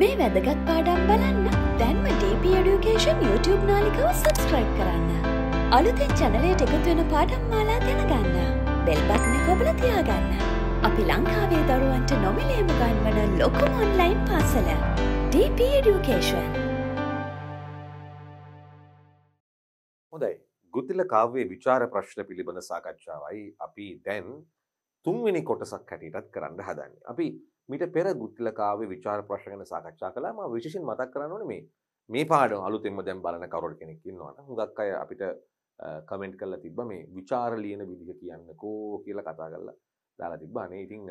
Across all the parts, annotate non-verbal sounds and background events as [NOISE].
මේ වැදගත් පාඩම් බලන්න දැන්ම DP Education YouTube නාලිකව සබස්ක්‍රයිබ් කරන්න. අලුතෙන් චැනලයට එකතුවෙන පාඩම් මාලා දැනගන්න. බෙල්බත්න කොබල තියාගන්න. අපි ලංකාවේ දරුවන්ට නොමිලේම ගන්වන ලොකුම ඔන්ලයින් පාසල. DP Education. හොඳයි. ගුතිල කාව්‍යයේ විචාර ප්‍රශ්න පිළිබඳ සාකච්ඡාවයි අපි දැන් තුන්වෙනි කොටසක් හැටියටත් කරන්න හදන්නේ. අපි මීට පෙර ගුත්තිලකාවේ විචාර ප්‍රශ්න ගැන සාකච්ඡා කළා මම විශේෂයෙන් මතක් කරන්න ඕනේ මේ මේ පාඩම අලුතෙන්ම දැන් බලන කවුරු කෙනෙක් ඉන්නවනම් හුඟක් අය අපිට කමෙන්ට් කරලා තිබ්බ මේ විචාර ලියන විදිහ කියන්නකෝ කියලා කතා කරලා දාලා තිබ්බා අනේ ඉතින්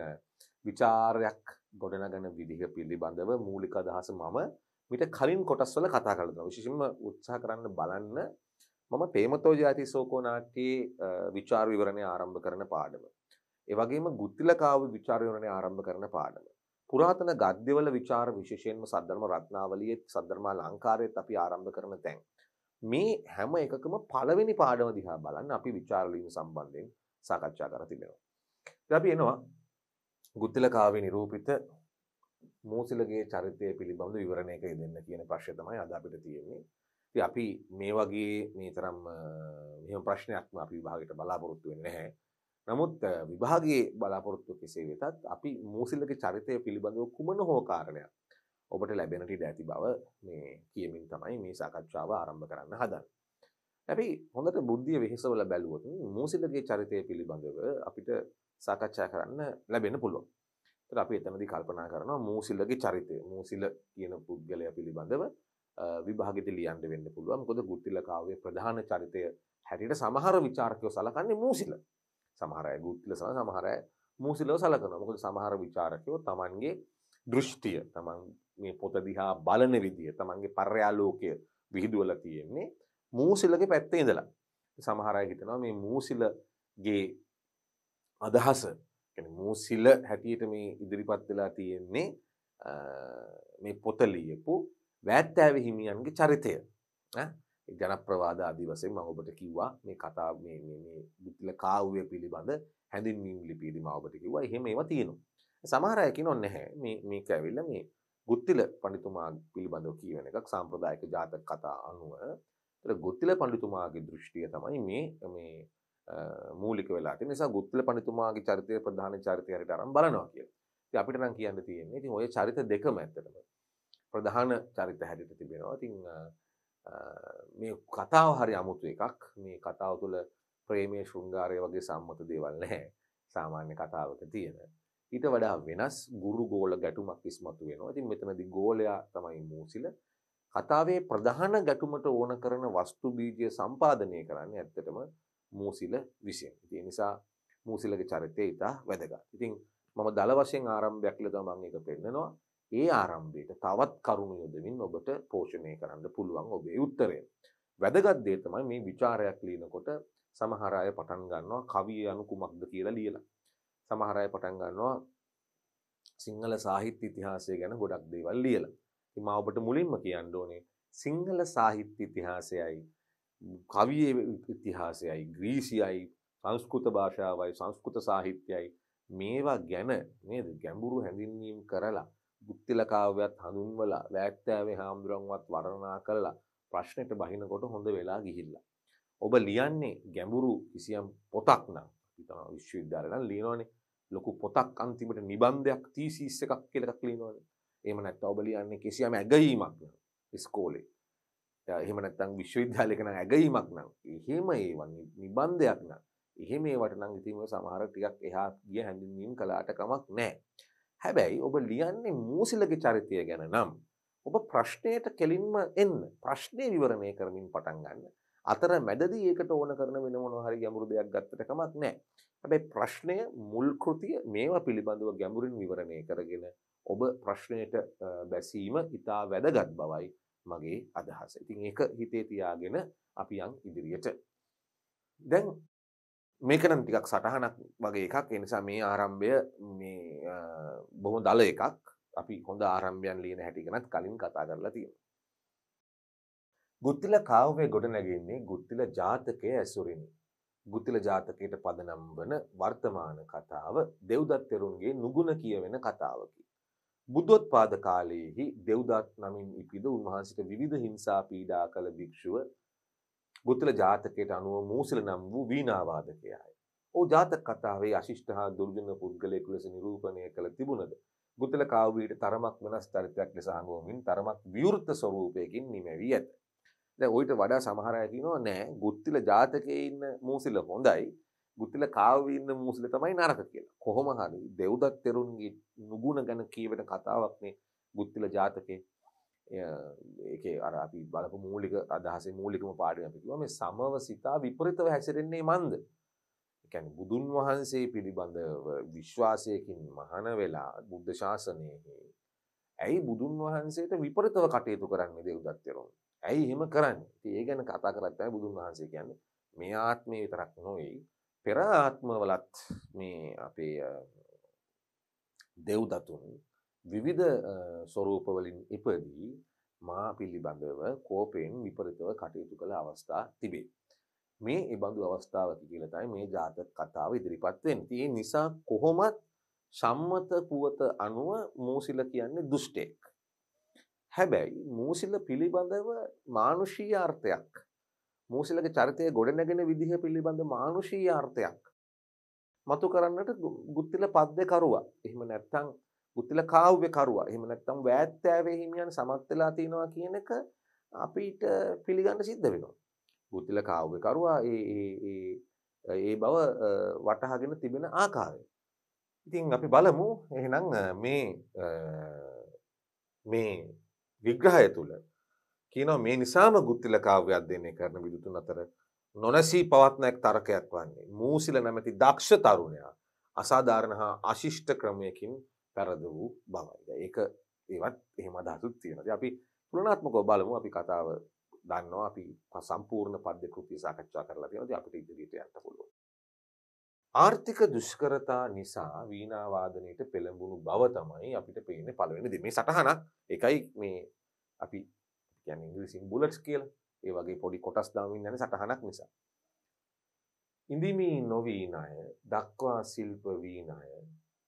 විචාරයක් ගොඩනගන විදිහ පිළිබඳව මූලික අදහස මම මීට කලින් කොටස් වල කතා කරලා තියෙනවා විශේෂයෙන්ම උත්සාහ කරන්න බලන්න මම ප්‍රේමතෝ ජාති සෝකෝ නාට්‍යයේ විචාර විවරණය ආරම්භ කරන පාඩම ඒ වගේම ගුත්තිල කාව්‍ය ਵਿਚාරයෝරණේ ආරම්භ කරන පාඩම. පුරාතන ගද්‍යවල විචාර විශේෂයෙන්ම සද්ධර්ම රත්නාවලියෙත් සද්ධර්මා ලංකාරයේත් අපි ආරම්භ කරන තැන් මේ හැම එකකම පළවෙනි පාඩම දිහා බලන්න අපි විචාරලීම සම්බන්ධයෙන් සාකච්ඡා කර තිබෙනවා. ඉතින් අපි එනවා ගුත්තිල කාව්‍ය නිරූපිත මෝසිලගේ චරිතය පිළිබඳ විවරණයක යෙදෙන්න කියන ප්‍රශ්නය තමයි අද අපිට තියෙන්නේ. ඉතින් අපි මේ වගේ මේ තරම් මෙහෙම ප්‍රශ්නයක්ම අපි විභාගයට බලාපොරොත්තු වෙන්නේ නැහැ. නමුත් විභාගයේ බලාපොරොත්තු කෙසේ වෙතත් අපි මූසිල්ලගේ චරිතය පිළිබඳව කුමන හෝ කාරණයක් ඔබට ලැබෙනට ඉඩ ඇති බව මේ කියමින් තමයි මේ සාකච්ඡාව ආරම්භ කරන්න හදන්නේ. හැබැයි හොඳට බුද්ධිය වෙහෙසවල බැලුවොත් මූසිල්ලගේ චරිතය පිළිබඳව අපිට සාකච්ඡා කරන්න ලැබෙන්න පුළුවන්. ඒතර අපි එතනදී කල්පනා කරනවා මූසිල්ලගේ චරිතය. මූසිල්ල කියන පුද්ගලයා පිළිබඳව විභාගෙදී ලියන්න වෙන්න පුළුවන්. මොකද ගුත්තිල කාව්‍යයේ ප්‍රධාන චරිතය හැටියට සමහර විචාරකයෝ සලකන්නේ මූසිල්ල. සමහර අය ගුත්තිල සලකන සමහර අය මූසිලව සලකනවා. මොකද සමහර ਵਿਚාරකයෝ Tamanගේ දෘෂ්ටිය Taman මේ පොත දිහා බලන විදිය Tamanගේ පර්යාලෝකය විහිදුවලා තියෙන්නේ මූසිලගේ පැත්තේ ඉඳලා. සමහර අය හිතනවා මේ මූසිලගේ අදහස මූසිල හැටියට මේ ඉදිරිපත් වෙලා තියෙන්නේ මේ පොත ලියපු වැත්තෑව හිමියන්ගේ චරිතය ජනප්‍රවාද ආදී වශයෙන් මම ඔබට කිව්වා මේ කතා මේ මේ මේ බුද්ධිල කාව්‍ය පිළිබඳ හැඳින්වීම් ලිපියේදී මම ඔබට කිව්වා එහෙම ඒවා තියෙනවා. සමහර අය කියනෝ නැහැ මේ මේක ඇවිල්ලා මේ ගුත්තිල පඬිතුමා පිළිබඳව කියවෙන එකක් සාම්ප්‍රදායික ජාතක කතා අනුව. ඒතර ගුත්තිල පඬිතුමාගේ දෘෂ්ටිය තමයි මේ මේ මූලික වෙලා තියෙන නිසා ගුත්තිල පඬිතුමාගේ චරිතය ප්‍රධාන චරිතය හරියට අරන් බලනවා කියලා. ඉතින් අපිට නම් කියන්න තියෙන්නේ ඉතින් ওই චරිත දෙකම ඇත්තටම ප්‍රධාන චරිත හැටියට තිබෙනවා. ඉතින් මේ කතාව හරි අමුතු එකක් මේ කතාව තුළ ප්‍රේමය ශෘංගාරය වගේ සම්මත දේවල් නැහැ සාමාන්‍ය කතාවක තියෙන. ඊට වඩා වෙනස් ගුරු ගෝල ගැටුමක් ඉස්මතු වෙනවා. ඉතින් මෙතනදි ගෝලයා තමයි මූසිල. කතාවේ ප්‍රධාන ගැටුමට ඕන කරන වස්තු බීජය සම්පාදනය කරන්නේ ඇත්තටම මූසිල විසින්. ඉතින් නිසා මූසිලගේ චරිතය ඉතා වැදගත්. ඉතින් මම දල වශයෙන් ආරම්භයක් ලෙස මම ඒක පෙන්නනවා. ඒ ආරම්භයට තවත් කරුණු යොදමින් ඔබට පෝෂණය කරන්න පුළුවන් ඔබේ උත්තරය. වැදගත් දේ තමයි මේ ਵਿਚාරයක් ලියනකොට සමහර අය පටන් ගන්නවා කවිය anu කුමක්ද කියලා ලියලා. සමහර අය පටන් ගන්නවා සිංහල සාහිත්‍ය ඉතිහාසය ගැන ගොඩක් දේවල් ලියලා. ඉතින් මම ඔබට මුලින්ම කියන්න ඕනේ සිංහල සාහිත්‍ය ඉතිහාසයයි කවියේ ඉතිහාසයයි ග්‍රීසියයි සංස්කෘත භාෂාවයි සංස්කෘත සාහිත්‍යයයි මේවා ගැන නේද ගැඹුරු හැඳින්වීම් කරලා ගුප්තිල කාව්‍යත් හඳුන්වලා වැක්තෑවේ හාමුදුරන්වත් වර්ණනා කරලා ප්‍රශ්නෙට බහිනකොට හොඳ වෙලා ගිහිල්ලා. ඔබ ලියන්නේ ගැඹුරු කිසියම් පොතක් නම් හිතනවා විශ්වවිද්‍යාලය නම් ලියනවනේ ලොකු පොතක් අන්තිමට නිබන්ධයක් තීසීස් එකක් කියලා එකක් ලියනවනේ. එහෙම නැත්නම් ඔබ ලියන්නේ කිසියම් ඇගීමක් නම් ඉස්කෝලේ. එහෙම නැත්නම් විශ්වවිද්‍යාලයක නම් ඇගීමක් නම් එහෙම ඒවා නිබන්ධයක් නම් එහෙම ඒවට නම් ඉතින් සමහර ටිකක් එහා ගිය හැඳින්වීම් කළාට කමක් නැහැ. හැබැයි ඔබ ලියන්නේ මූසිලගේ චරිතය ගැන නම් ඔබ ප්‍රශ්නයට කෙලින්ම එන්න ප්‍රශ්නය විවරණය කරමින් පටන් ගන්න අතර මැදදී ඒකට ඕන කරන වෙන මොන හරි ගැඹුරු දෙයක් ගත්තට කමක් නැහැ. හැබැයි ප්‍රශ්නය මුල් කෘතිය මේවා පිළිබඳව ගැඹුරින් විවරණය කරගෙන ඔබ ප්‍රශ්නයට බැසීම ඉතා වැදගත් බවයි මගේ අදහස. ඉතින් ඒක හිතේ තියාගෙන අපි යන් ඉදිරියට. දැන් මේක නම් ටිකක් සටහනක් වගේ එකක් එනිසා මේ ආරම්භය මේ බොහොම දල එකක් අපි හොඳ ආරම්භයන් ලියන හැටිගෙනත් කලින් කතා කරලා තියෙනවා. ගුත්තිල කාව්‍ය ගොඩනැගෙන්නේ ගුත්තිල ජාතකය ඇසුරිනි. ගුත්තිල ජාතකයට පදනම් වන වර්තමාන කතාව දෙව්දත්තරුන්ගේ නුගුණ කියවෙන කතාවකි. බුද්ධෝත්පාද කාලයේහි දෙව්දත් නමින් ඉපිද උන්වහන්සේට විවිධ හිංසා පීඩා කළ භික්ෂුව ගුත්තල ජාතකයට අනුව මූසල නම් වූ වීණාවාදකයාය. ඕ ජාතක කතාවේ අශිෂ්ට හා දුර්ජන පුද්ගලයෙකු ලෙස නිරූපණය කළ තිබුණද ගුත්තල කාව්‍යයට තරමක් වෙනස් චරිතයක් ලෙස හඳුන්වමින් තරමක් විවෘත ස්වරූපයකින් නිමැවී ඇත. දැන් ඔయిత වඩා සමහර අය කියනවා නෑ ගුත්තල ජාතකයේ ඉන්න මූසල හොඳයි ගුත්තල කාව්‍යයේ ඉන්න මූසල තමයි නරක කියලා. කොහොම හරි දෙව්දත් තෙරුන්ගේ නුගුණ ගැන කියවෙන කතාවක්නේ ගුත්තල ජාතකේ ඒකේ අර අපි බලපු මූලික අදහසේ මූලිකම පාඩම අපි කිව්වා මේ සමව සිතා විපරිතව හැසිරෙන්නේ මන්ද? ඒ කියන්නේ බුදුන් වහන්සේ පිළිබඳව විශ්වාසයකින් මහාන වෙලා බුද්ධ ශාසනයෙහි ඇයි බුදුන් වහන්සේට විපරිතව කටයුතු කරන්නේ දෙව්දත්තරුන්? ඇයි එහෙම කරන්නේ? ඉතින් ඒ ගැන කතා කරත් තමයි බුදුන් වහන්සේ කියන්නේ මේ ආත්මේ විතරක් නෙවෙයි පෙර ආත්මවලත් මේ අපේ දෙව්දතුන් විවිධ ස්වරූපවලින් ඉපදී මා පිළිබඳව කෝපයෙන් විපරිතව කටයුතු කළ අවස්ථා තිබේ. මේ එබඳු අවස්ථාවකි කියලතයි මේ ජාතක කතාව ඉදිරිපත් වෙන්නේ. ඒ නිසා කොහොමත් සම්මත පුවත අනුව මූසිල කියන්නේ දුෂ්ටෙක්. හැබැයි මූසිල පිළිබඳව මානුෂීය අර්ථයක් මූසිලගේ චරිතය ගොඩනැගෙන විදිහ පිළිබඳ මානුෂීය අර්ථයක් මතු කරන්නට ගුත්තිල පද්‍යකරුවා. එහෙම නැත්නම් පුතිල කාව්‍ය කරුවා එහෙම නැත්නම් වෑත්තෑවේ හිමියන් සමත් වෙලා තිනවා කියන එක අපිට පිළිගන්න සිද්ධ වෙනවා. පුතිල කාව්‍ය කරුවා ඒ ඒ ඒ බව වටහාගෙන තිබෙන ආකාරය. ඉතින් අපි බලමු එහෙනම් මේ මේ විග්‍රහය තුළ කියනවා මේ නිසාම ගුත්තිල කාව්‍ය අධ්‍යයනය කරන විදුතුන් අතර නොනැසී පවත්න එක් තර්කයක් වන්නේ. මූසිල නැමැති දක්ෂ තරුණයා අසාධාරණ හා අශිෂ්ට ක්‍රමයකින් පැරද වූ බවයි. ඒක ඒවත් එහෙම අදහසුත් තියෙනවා. ඉතින් අපි තුලනාත්මකව බලමු අපි කතාව දන්නවා අපි සම්පූර්ණ පද්‍ය කෘතිය සාකච්ඡා කරලා තියෙනවා. ඉතින් අපිට ඉදිරියට යන්න පුළුවන්. ආර්ථික දුෂ්කරතා නිසා වීණා වාදනයට පෙළඹුණු බව තමයි අපිට පේන්නේ පළවෙනි දේ. මේ සටහනක් එකයි මේ අපි කියන්නේ ඉංග්‍රීසියෙන් බුලට්ස් කියලා. ඒ වගේ පොඩි කොටස් දාමින් යන සටහනක් නිසා. ඉඳිමි නොවීණය, දක්වා ශිල්ප වීණය,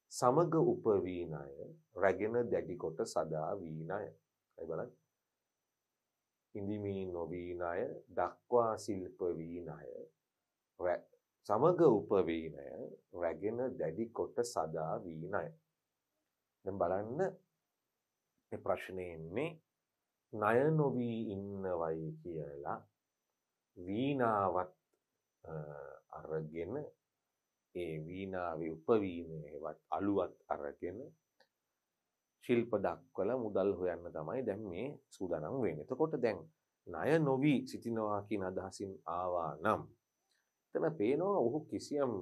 සමග උපවීනය රැගෙන දැඩිකොට සදා වීනය ඇබලන් ඉඳිමී නොවීනය දක්වා සිල්පවීනය සමග උපවීනය රැගෙන දැඩිකොට සදා වීනය බලන්න ප්‍රශ්නයෙන්නේ ණය නොවී ඉන්නවයි කියලා වීණාවත් අරගෙන ඒ වීනාවේ උපවීනයවත් අලුවත් අරගෙන ශිල්ප දක්වල මුදල් හොයන්න තමයි දැන් මේ සූදානම් වෙන්නේ. එතකොට දැන් ණය නොවි සිටිනවා කියන අදහසින් ආවා නම් එතන පේනවා ඔහු කිසියම්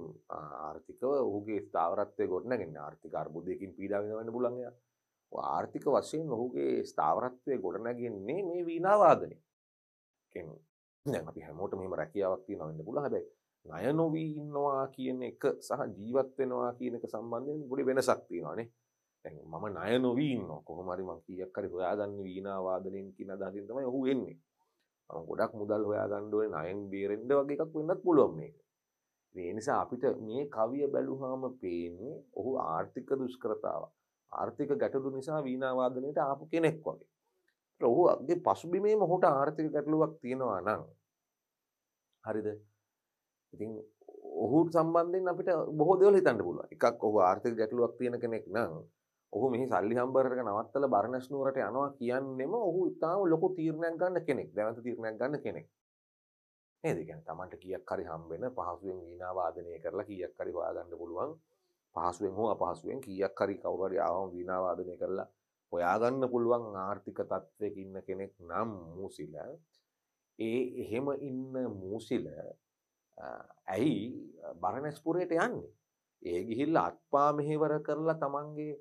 ආර්ථිකව ඔහුගේ ස්ථාවරත්වය ගොඩනගන්න ආර්ථික අර්බුදයකින් පීඩා විඳවන්න පුළුවන් එයා. ආර්ථික වශයෙන් ඔහුගේ ස්ථාවරත්වය ගොඩනගන්නේ මේ වීණා වාදනය. කියන්නේ දැන් අපි හැමෝටම මෙහෙම රැකියාවක් තියෙනවා වෙන්න පුළුවන්. හැබැයි ණය නොවි ඉන්නවා කියන එක සහ ජීවත් වෙනවා කියන එක සම්බන්ධයෙන් පොඩි වෙනසක් තියෙනවානේ. දැන් මම ණය නොවි ඉන්නවා. කොහොම හරි මම කීයක් හරි හොයාගන්න වීණා වාදනයෙන් කියන අදහසින් තමයි ඔහු එන්නේ. මම ගොඩක් මුදල් හොයාගන්න ඕනේ ණයෙන් බේරෙන්න වගේ එකක් වෙන්නත් පුළුවන් මේක. ඒ නිසා අපිට මේ කවිය බැලුවාම පේන්නේ ඔහු ආර්ථික දුෂ්කරතාව. ආර්ථික ගැටලු නිසා වීණා වාදනයට ආපු කෙනෙක් වගේ. ඔහුගේ පසුබිමේම ඔහුට ආර්ථික ගැටලුවක් තියෙනවා නම් හරිද? ඉතින් ඔහුට සම්බන්ධයෙන් අපිට බොහෝ දේවල් හිතන්න පුළුවන්. එකක් ඔහු ආර්ථික ගැටලුවක් තියෙන කෙනෙක් නම් ඔහු මෙහි සල්ලි හම්බරට නවත්තලා බර්නස් නුවරට යනවා කියන්නෙම ඔහු ඉතාම ලොකු තීරණයක් ගන්න කෙනෙක්. දැවන්ත තීරණයක් ගන්න කෙනෙක්. නේද? කියන්නේ Tamanට කීයක් හරි හම්බෙන පහසුවෙන් වීණා වාදනය කරලා කීයක් හරි හොයාගන්න පුළුවන්. පහසුවෙන් හෝ අපහසුවෙන් කීයක් හරි කවුරු හරි ආවම වීණා වාදනය කරලා හොයාගන්න පුළුවන් ආර්ථික තත්ත්වයක ඉන්න කෙනෙක් නම් මූසිල ඒ එහෙම ඉන්න මූසිල ඇයි බරණැස්පුරයට යන්නේ. ඒ ගිහිල්ල අත්පා මෙහෙවර කරලා තමන්ගේ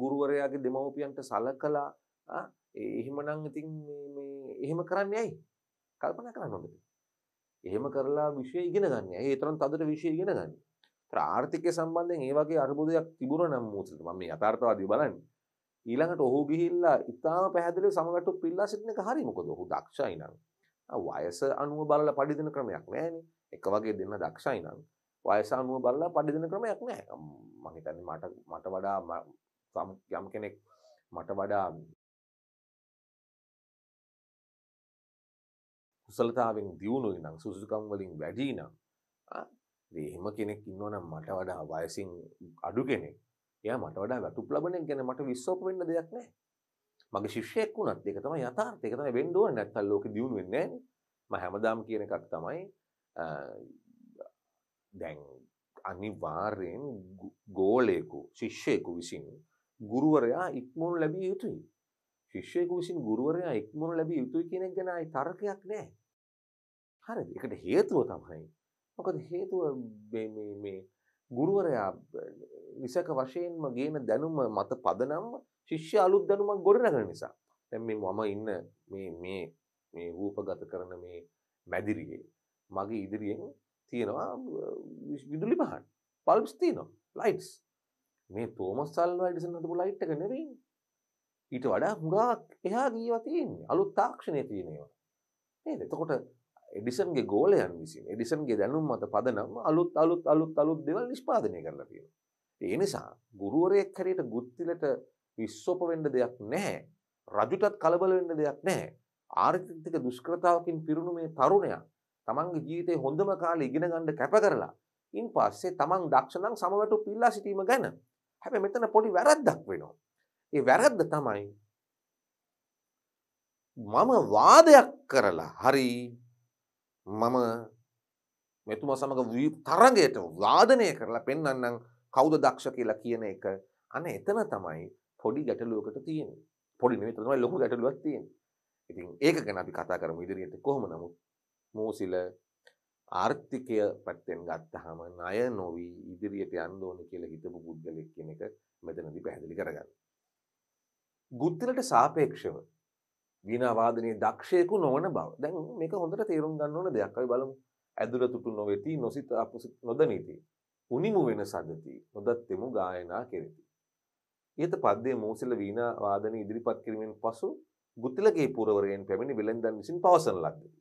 ගුරුවරයාගේ දෙමවපියන්ට සලකලා එහෙමනං ඉතින් එහෙම කරන්න ඇයි කල්පන කරන්න හොඳට. එහෙම කරලා විශෂය ඉගෙන ගන්න ඒ තරන් තදට විශෂය ඉගෙන ගන්න ආර්ථිකය සම්බන්ධයෙන් ඒවගේ අර්බුදයක් තිබුණ නම් මුූසට ම අතාර්ථවාදී බලන්න ඊළඟට ඔහු ගිහිල්ලා ඉතා පැහදිල සමගට පිල්ලා සිටින හරිමකොද ඔහු දක්ෂයි නම් වයස අනුව බලල පඩිදින ක්‍රමයක් නෑනේ එක වගේ දෙන්න දක්ෂයි නම් වයස අනුව බලලා පඩි දෙන ක්‍රමයක් නෑ මම හිතන්නේ මට මට වඩා යම් කෙනෙක් මට වඩා කුසලතාවෙන් දියුණුයි නම් සුසුකම් වලින් වැඩි නම් එහෙම කෙනෙක් ඉන්නවනම් මට වඩා වයසින් අඩු කෙනෙක් එයා මට වඩා වැටුප් ලබන එක ගැන මට විශ්වාස වෙන්න දෙයක් නැහැ. මගේ ශිෂ්‍යයෙක් වුණත් ඒක තමයි යථාර්ථය. ඒක තමයි වෙන්න ඕනේ. නැත්නම් ලෝකෙ දියුණු වෙන්නේ නැහැ. මම හැමදාම කියන එකක් තමයි දැන් අනිවාර්යෙන් ගෝලයෙකු ශිෂ්‍යයකු විසින් ගුරුවරයා ඉක්මොන් ලැබිය යුතුයි. ශිෂ්‍යයකු විසින් ගුරුවරයා ඉක්මොන් ලැබිය යුතුයි කියනෙක් ගැනයි තර්කයක් නෑ. හරි එකට හේතුව තමයි. මොකද හේතුව මේ ගුරුවරයා නිසක වශයෙන්ම ගේන දැනුම මත පදනම් ශිෂ්‍ය අලුත් දැනුමක් ගොඩනගන නිසා. දැන් මේ මම ඉන්න මේ මේ මේ රූපගත කරන මේ මැදිරියේ මගේ ඉදිරියෙන් තියෙනවා විදුලි පහන් පල්ස් තියනවා ලයිටස් මේ තෝමස් සල් වයිඩසන් හදපු ලයිට් එක නෙවෙයි ඊට වඩා හුඟක් එහා ගියවා තියෙන්නේ අලුත් තාක්ෂණය තියෙන ඒවා නේද එතකොට එඩිසන්ගේ ගෝලයන් විසින් එඩිසන්ගේ දැනුම් මත පදනම් අලුත් අලුත් අලුත් අලුත් දේවල් නිෂ්පාදනය කරලා තියෙනවා ඒ නිසා ගුරුවරයෙක් හරියට ගුත්තිලට විස්සෝප වෙන්න දෙයක් නැහැ රජුටත් කලබල වෙන්න දෙයක් නැහැ ආර්ථික දුෂ්කරතාවකින් පිරුණු මේ තරුණයා තමන්ගේ ජීවිතේ හොඳම කාලේ ඉගෙන ගන්න කැප කරලා ඉන් පස්සේ තමන් දක්ෂණම් සමවැටු පිල්ලා සිටීම ගැන හැබැයි මෙතන පොඩි වැරද්දක් වෙනවා. ඒ වැරද්ද තමයි මම වාදයක් කරලා හරි මම මෙතුමා සමග තරඟයට වාදනය කරලා පෙන්වන්නම් කවුද දක්ෂ කියලා කියන එක අනේ එතන තමයි පොඩි ගැටලුවකට තියෙන්නේ. පොඩි නෙවෙයි තමයි ලොකු ගැටලුවක් තියෙන්නේ. ඉතින් ඒක ගැන අපි කතා කරමු ඉදිරියට කොහොම නමුත් මූසිල ආර්ථිකය පැත්තෙන් ගත්තහම ණය නොවී ඉදිරියට යන්න ඕනේ කියලා හිතපු පුද්ගලෙක් කියන එක මෙතනදී පැහැදිලි කරගන්න. ගුත්තිලට සාපේක්ෂව වීණාවාදනයේ දක්ෂයෙකු නොවන බව. දැන් මේක හොඳට තේරුම් ගන්න ඕන දෙයක්. අපි බලමු. ඇදුර තුටු නොවේති, නොසිත අපුසිත නොදනිති. උනිමු වෙන සදති, නොදත්තෙමු ගායනා කෙරෙති. ඊට පද්දේ මූසල වීණාවාදන ඉදිරිපත් කිරීමෙන් පසු ගුත්තිලගේ පුරවරයන් පැමිණි වෙළෙන්දන් විසින් පවසන ලද්දේ.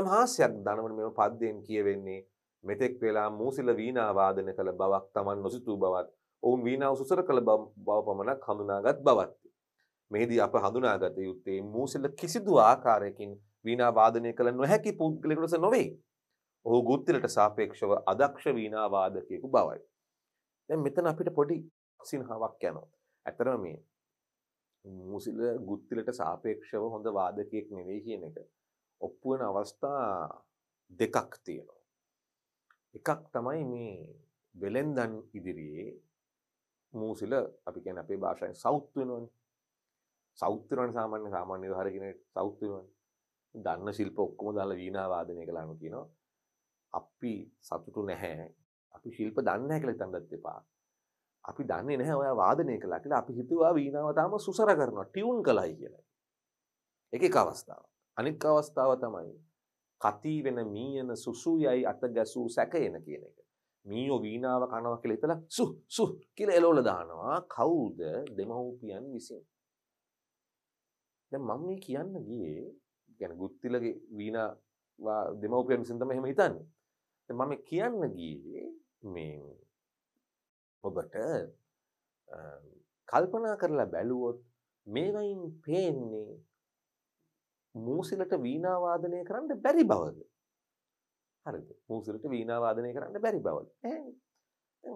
යම් හාස්‍යයක් දනවන මෙම පද්‍යයෙන් කියවෙන්නේ මෙතෙක් වෙලා මූසිල වීණා වාදනය කළ බවක් Taman නොසිතූ බවත් ඔවුන් වීණාව සුසර කළ බව පමණක් හඳුනාගත් බවත්. මෙහිදී අප හඳුනාගත යුත්තේ මූසිල කිසිදු ආකාරයකින් වීණා වාදනය කළ නොහැකි පුද්ගලයෙකු ලෙස නොවේ. ඔහු ගුත්තිලට සාපේක්ෂව අදක්ෂ වීණා වාදකයෙකු බවයි. දැන් මෙතන අපිට පොඩි සිනහාවක් යනවා. ඇත්තටම මේ මූසිල ගුත්තිලට සාපේක්ෂව හොඳ වාදකයෙක් නෙවෙයි කියන එක ඔප්පු වෙන අවස්ථා දෙකක් තියෙනවා. එකක් තමයි මේ වෙලෙන්දන් ඉදිරියේ මූසිල අපි කියන්නේ අපේ භාෂාවෙන් සවුත් වෙනවනේ. සවුත් වෙනවනේ සාමාන්‍ය සාමාන්‍ය විහාර කියන සවුත් වෙනවනේ. දන්න ශිල්ප ඔක්කොම දාලා වීණා වාදනය කළාම කියනවා අපි සතුටු නැහැ. අපි ශිල්ප දන්නේ නැහැ කියලා හිතන්නත් එපා. අපි දන්නේ නැහැ ඔයා වාදනය කළා කියලා අපි හිතුවා වීණාව තාම සුසර කරනවා ටියුන් කළයි කියලා. ඒක එක අවස්ථාවක්. අනික් අවස්ථාව තමයි කති වෙන මීයන සුසුයයි අත ගැසූ සැකයන කියන එක. මීයෝ වීණාව කනවා කියලා හිතලා සු සු කියලා එලවල දානවා. කවුද දෙමව්පියන් විසින්. දැන් මම මේ කියන්න ගියේ يعني ගුත්තිලගේ වීණා දෙමව්පියන් විසින් තමයි එහෙම හිතන්නේ. දැන් මම කියන්න ගියේ මේ ඔබට කල්පනා කරලා බැලුවොත් මේවයින් පේන්නේ මූසිලට වීණා වාදනය කරන්න බැරි බවද? හරිද? මූසිලට වීණා වාදනය කරන්න බැරි බවද? දැන්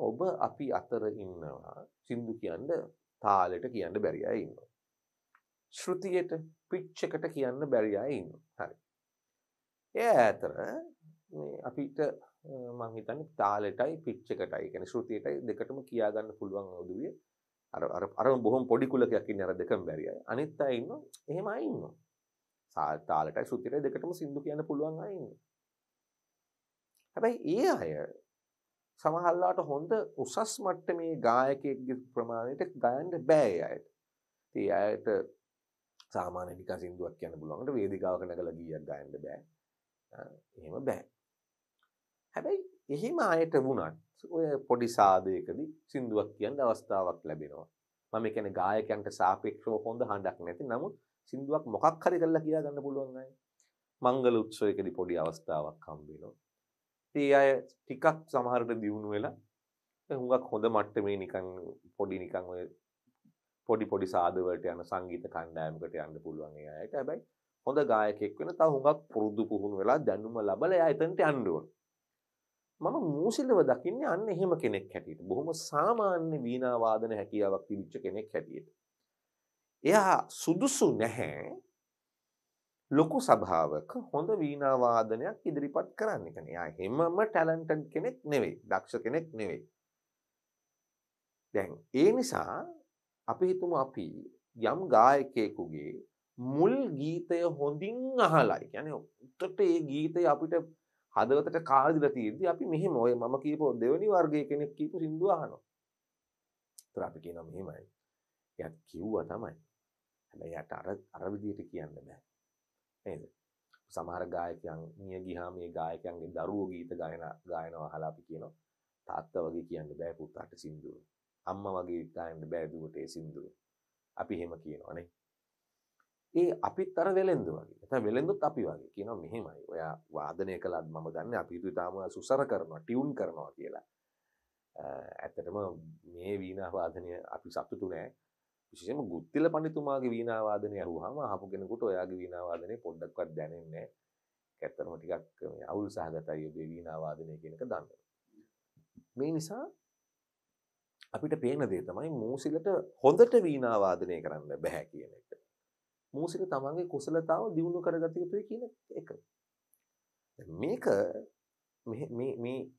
ඔබ අපි අතර ඉන්නවා සින්දු කියන්න තාලෙට කියන්න බැරි අය ඉන්නවා. ශෘතියට පිච් එකට කියන්න බැරි අය ඉන්නවා. හරි. ඒ ඇතර මේ අපිට මං හිතන්නේ තාලෙටයි පිච් එකටයි කියන්නේ ශෘතියටයි දෙකටම කියා ගන්න පුළුවන් උදුවිය අර අර බොහොම පොඩි කුලකයක් ඉන්නේ අර දෙකම බැරි අය. අනිත් අය ඉන්නවා එහෙම අය ඉන්නවා. සාල්තාලටයි සුද්දිරයි දෙකටම සින්දු කියන්න පුළුවන් අය ඉන්නේ. හැබැයි ඒ අය සමහරලාට හොඳ උසස් මට්ටමේ ගායකයෙක්ගේ ප්‍රමාණයට ගයන්න බෑ ඒ අයට. ඒ අයට සාමාන්‍ය නිකන් සින්දුවක් කියන්න පුළුවන්කට වේදිකාවක නැගලා ගීයක් ගයන්න බෑ. එහෙම බෑ. හැබැයි එහෙම අයට වුණත් ඔය පොඩි සාදයකදී සින්දුවක් කියන්න අවස්ථාවක් ලැබෙනවා. මම කියන්නේ ගායකයන්ට සාපේක්ෂව හොඳ හඬක් නැති නමුත් සින්දුවක් මොකක් හරි කරලා කියා ගන්න පුළුවන් අය. මංගල උත්සවයකදී පොඩි අවස්ථාවක් හම්බ වෙනවා. ඒ අය ටිකක් සමහරට දියුණු වෙලා හුඟක් හොඳ මට්ටමේ නිකන් පොඩි නිකන් ඔය පොඩි පොඩි සාදවලට යන සංගීත කණ්ඩායමකට යන්න පුළුවන් ඒ අයට. හැබැයි හොඳ ගායකයෙක් වෙන තව හුඟක් පුරුදු පුහුණු වෙලා දැනුම ලබලා එයා එතනට යන්න ඕන. මම මූසිලව දකින්නේ අන්න එහෙම කෙනෙක් හැටියට. බොහොම සාමාන්‍ය වීණා වාදන හැකියාවක් තිබිච්ච කෙනෙක් හැටියට. එයා සුදුසු නැහැ ලොකු සභාවක හොඳ වීණා වාදනයක් ඉදිරිපත් කරන්න කෙනෙක්. එයා හැමම ටැලන්ටඩ් කෙනෙක් නෙවෙයි, දක්ෂ කෙනෙක් නෙවෙයි. දැන් ඒ නිසා අපි හිතමු අපි යම් ගායකයෙකුගේ මුල් ගීතය හොඳින් අහලා, කියන්නේ උත්තට ඒ ගීතය අපිට හදවතට කාදිලා තියෙද්දි අපි මෙහෙම ඔය මම කියපෝ දෙවෙනි වර්ගයේ කෙනෙක් කියපු සින්දුව අහනවා. ඒතර අපි කියනවා මෙහෙමයි. එයා කිව්වා තමයි. හැබැයි යට අර අර විදියට කියන්න බෑ. නේද? සමහර ගායකයන් මිය ගියාම මේ ගායකයන්ගේ දරුවෝ ගීත ගායන ගායනවා අහලා අපි කියනවා තාත්තා වගේ කියන්න බෑ පුතාට සින්දුව. අම්මා වගේ ගායන්න බෑ දුවට ඒ සින්දුව. අපි එහෙම කියනවානේ. ඒ අපිත් අර වෙළෙන්දු වගේ. නැත්නම් වෙළෙන්දුත් අපි වගේ. කියනවා මෙහෙමයි. ඔයා වාදනය කළාත් මම දන්නේ අපි හිතුවේ තාම සුසර කරනවා, ටියුන් කරනවා කියලා. ඇත්තටම මේ වීණා වාදනය අපි සතුටු නෑ. විශෂම ගුත්තිල පණිතුමාගේ වීනාවාදනය ඇහුවාම අහපු කෙනෙකුට ඔයාගේ වීනාවාදනය පොඩ්ඩක්වත් දැනෙන්නේ කැත්තරම ටිකක් මේ අවුල් සහගතයි ඔබේ වීනාවාදනය කියන එක දන්න. මේ නිසා අපිට පේන දේ තමයි මූසිලට හොඳට වීනාවාදනය කරන්න බෑ කියන එක. මූසිල තමන්ගේ කුසලතාව දියුණු කරගත යුතුයි කියන එක. මේක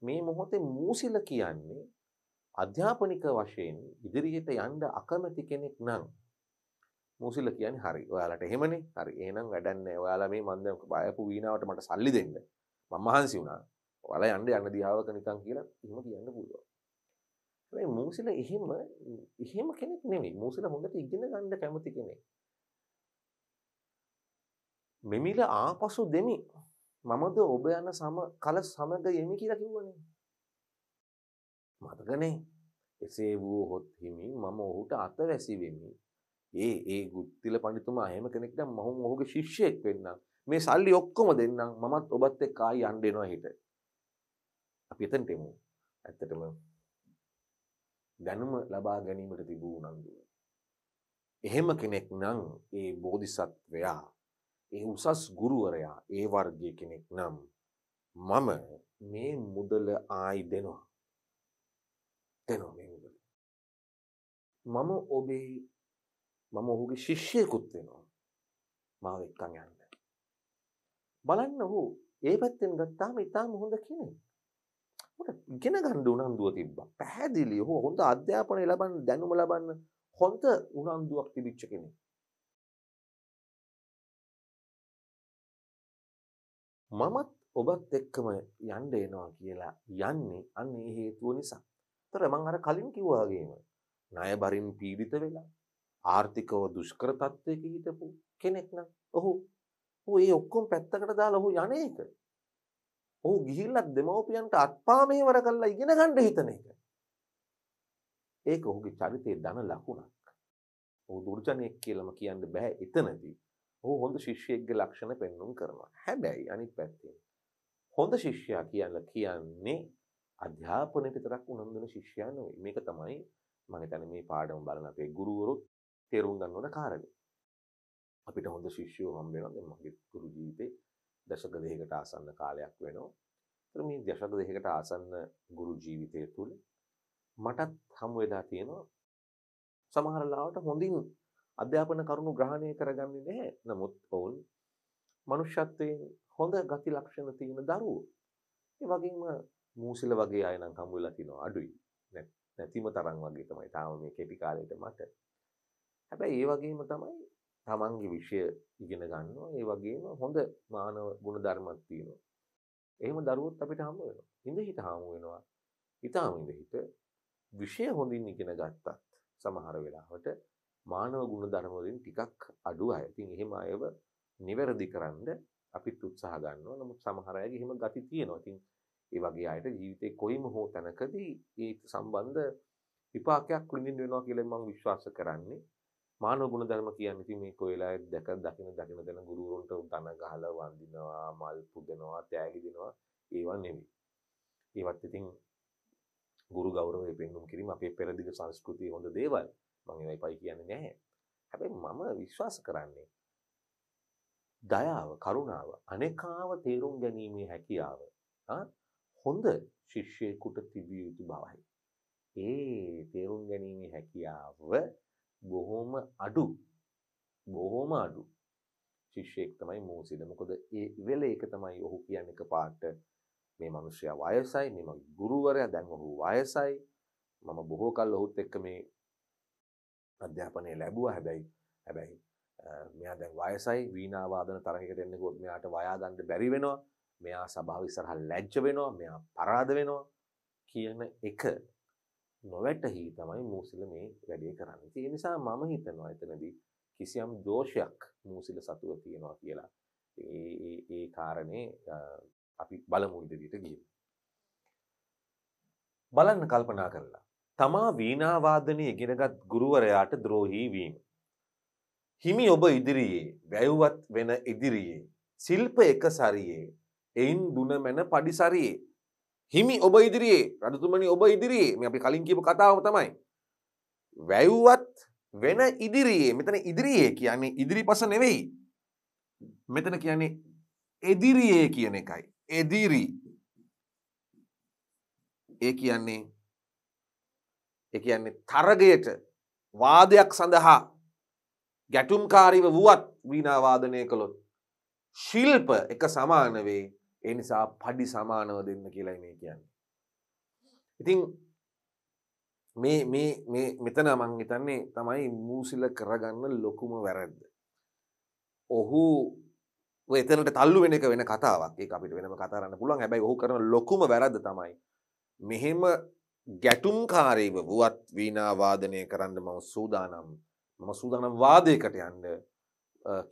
මේ මොහොතේ මූසිල කියන්නේ අධ්‍යාපනික වශයෙන් ඉදිරියට යන්න අකමැති කෙනෙක් නම් මූසිල කියන්නේ හරි. ඔයාලට එහෙමනේ. හරි. එහෙනම් වැඩක් නැහැ. ඔයාලා මේ මන්ද බයපු වීණාවට මට සල්ලි දෙන්න. මම මහන්සි වුණා. ඔයාලා යන්න යන්න දිහාවක නිකන් කියලා එහෙම කියන්න පුළුවන්. හැබැයි මූසිල එහෙම එහෙම කෙනෙක් නෙමෙයි. මූසිල හොඳට ඉගෙන ගන්න කැමති කෙනෙක්. මෙමිල ආපසු දෙමි. මමද ඔබ යන සම කල සමග යෙමි කියලා කිව්වනේ. මතකනේ එසේ වූ හොත් හිමි මම ඔහුට අතවැසි වෙමි. ඒ ඒ ගුත්තිල පඬිතුමා එහෙම කෙනෙක් නම් මම ඔහුගේ ශිෂ්‍යයෙක් වෙන්නම්. මේ සල්ලි ඔක්කොම දෙන්නම්. මමත් ඔබත් එක්ක ආයි යන්න එනවා හිට. අපි එතනට එමු. ඇත්තටම දැනුම ලබා ගැනීමට තිබූ උනන්දුව. එහෙම කෙනෙක් නම් ඒ බෝධිසත්වයා, ඒ උසස් ගුරුවරයා, ඒ වර්ගයේ කෙනෙක් නම් මම මේ මුදල ආයි දෙනවා. දෙනවා මේ මුදල. මම ඔබේ මම ඔහුගේ ශිෂ්‍යයෙකුත් වෙනවා. මාව එක්කන් යන්න. බලන්න ඔහු ඒ පැත්තෙන් ගත්තාම ඉතාම හොඳ කෙනෙක්. මට ඉගෙන ගන්න උනන්දුව තිබ්බා. පැහැදිලි ඔහු හොඳ අධ්‍යාපනය ලබන්න, දැනුම ලබන්න හොඳ උනන්දුවක් තිබිච්ච කෙනෙක්. මමත් ඔබත් එක්කම යන්න එනවා කියලා යන්නේ අන්න ඒ හේතුව නිසා. තර මං අර කලින් කිව්වාගේම ණය බරින් පීඩිත වෙලා ආර්ථිකව දුෂ්කර තත්ත්වයක හිටපු කෙනෙක් නම් ඔහු ඔහු ඒ ඔක්කොම පැත්තකට දාලා ඔහු යන්නේ ඒක. ඔහු ගිහිල්ලා දෙමව්පියන්ට අත්පා මෙහෙවර කරලා ඉගෙන ගන්න හිතන එක. ඒක ඔහුගේ චරිතයේ ධන ලකුණක්. ඔහු දුර්ජනයෙක් කියලාම කියන්න බෑ එතනදී. ඔහු හොඳ ශිෂ්‍යයෙක්ගේ ලක්ෂණ පෙන්වුම් කරනවා. හැබැයි අනිත් පැත්තෙන් හොඳ ශිෂ්‍යයා කියලා කියන්නේ අධ්‍යාපනයට විතරක් උනන්දු වෙන ශිෂ්‍යයා නෙවෙයි. මේක තමයි මම හිතන්නේ මේ පාඩම බලන අපේ ගුරුවරුත් තේරුම් ගන්න ඕන කාරණේ. අපිට හොඳ ශිෂ්‍යයෝ හම්බ වෙනවා. දැන් මගේ ගුරු ජීවිතේ දශක දෙකකට ආසන්න කාලයක් වෙනවා. ඒතර මේ දශක දෙකකට ආසන්න ගුරු ජීවිතය තුළ මටත් හමු වෙලා තියෙනවා සමහර ලාවට හොඳින් අධ්‍යාපන කරුණු ග්‍රහණය කරගන්නේ නැහැ. නමුත් ඔවුන් මනුෂ්‍යත්වයෙන් හොඳ ගති ලක්ෂණ තියෙන දරුවෝ. ඒ වගේම මූසිල වගේ අය නම් හම්බ වෙලා තිනවා අඩුයි. නැතිම තරම් වගේ තමයි තාම මේ කෙටි කාලෙට මට. හැබැයි ඒ වගේම තමයි තමන්ගේ විෂය ඉගෙන ගන්නවා. ඒ වගේම හොඳ මානව ගුණ ධර්මත් තියෙනවා. එහෙම දරුවොත් අපිට හම්බ වෙනවා. ඉඳ හිට හමු වෙනවා. ඊටාම ඉඳ හිට විෂය හොඳින් ඉගෙන ගත්තත් සමහර වෙලාවට මානව ගුණ ධර්ම වලින් ටිකක් අඩු අය. ඉතින් එහෙම අයව නිවැරදි කරන්න අපිත් උත්සාහ ගන්නවා. නමුත් සමහර අයගේ එහෙම ගති තියෙනවා. ඉතින් ඒ වගේ අයට ජීවිතේ කොයිම හෝ තැනකදී ඒ සම්බන්ධ විපාකයක් විඳින්න වෙනවා කියලා මම විශ්වාස කරන්නේ. මානව ගුණධර්ම කියන්නේ ඉතින් මේ කොයිලා දැක දකින දකින දෙන ගුරුවරුන්ට ධන ගහලා වඳිනවා, මල් පුදනවා, තෑගි දෙනවා ඒවා නෙමෙයි. ඒවත් ඉතින් ගුරු ගෞරවය පෙන්වුම් කිරීම අපේ පෙරදිග සංස්කෘතිය හොඳ දේවල්. මම ඒවයි පයි කියන්නේ නැහැ. හැබැයි මම විශ්වාස කරන්නේ දයාව, කරුණාව, අනේකාව තේරුම් ගැනීමේ හැකියාව. ආ හොඳ ශිෂ්‍යයකුට තිබිය යුතු බවයි. ඒ තේරුම් ගැනීම හැකියාව බොහෝම අඩු බොහෝම අඩු ශිෂ්‍යයෙක් තමයි මෝසිද මොකද ඒ වෙල ඒක තමයි ඔහු කියන්න එක පාට මේ මනුෂ්‍යයා වයසයි මෙම ගුරුවරයා දැන් ඔහු වයසයි මම බොහෝ කල් ඔහුත් එක්ක මේ අධ්‍යාපනය ලැබුවා හැබැයි හැබැයි මෙයා දැන් වයසයි වීණාවාදන තරහකට එන්නකොත් මෙයාට වයා ගන්න බැරි වෙනවා මෙයා සභාව ඉස්සරහ ලැජ්ජ වෙනවා මෙයා පරාද වෙනවා කියන එක නොවැටහි තමයි මූසිල මේ වැඩේ කරන්නේ. ඒ නිසා මම හිතනවා එතනදී කිසියම් දෝෂයක් මූසිල සතුව තියෙනවා කියලා. ඒ ඒ කාරණේ අපි බලමු ඉදිරියට ගිහින්. බලන්න කල්පනා කරලා තමා වීණාවාදනය ඉගෙනගත් ගුරුවරයාට ද්‍රෝහී වීම. හිමි ඔබ ඉදිරියේ වැයුවත් වෙන ඉදිරියේ ශිල්ප එක සරියේ එයින් දුනමැන පඩිසරයේ. හිමි ඔබ ඉදිරියේ රජතුමනි ඔබ ඉදිරියේ මේ අපි කලින් කියපු කතාව තමයි. වැැව්වත් වෙන ඉදිරියේ මෙතන ඉදිරියේ කියන්නේ ඉදිරිපස නෙවෙයි. මෙතන කියන්නේ එදිරියේ කියන එකයි. එදිරි ඒ කියන්නේ ඒ කියන්නේ තරගයට වාදයක් සඳහා ගැටුම්කාරීව වුවත් වීණාවාදනය කළොත් ශිල්ප එක සමාන වේ ඒ නිසා පඩි සමානව දෙන්න කියලා මේ කියන්න. ඉතින් මේ මෙතන මං හිතන්නේ තමයි මූසිල කරගන්න ලොකුම වැරද්ද. ඔහු එතනට තල්ලු වෙන එක වෙන කතාවක් ඒ අපිට වෙනම කතාරන්න පුළුවන් හැබැයි ඔහු කරන ලොකුම වැරද්ද තමයි මෙහෙම ගැටුම්කාරීව වුවත් වීනාවාදනය කරන්න මම සූදානම් මම සූදානම් වාදයකට යන්න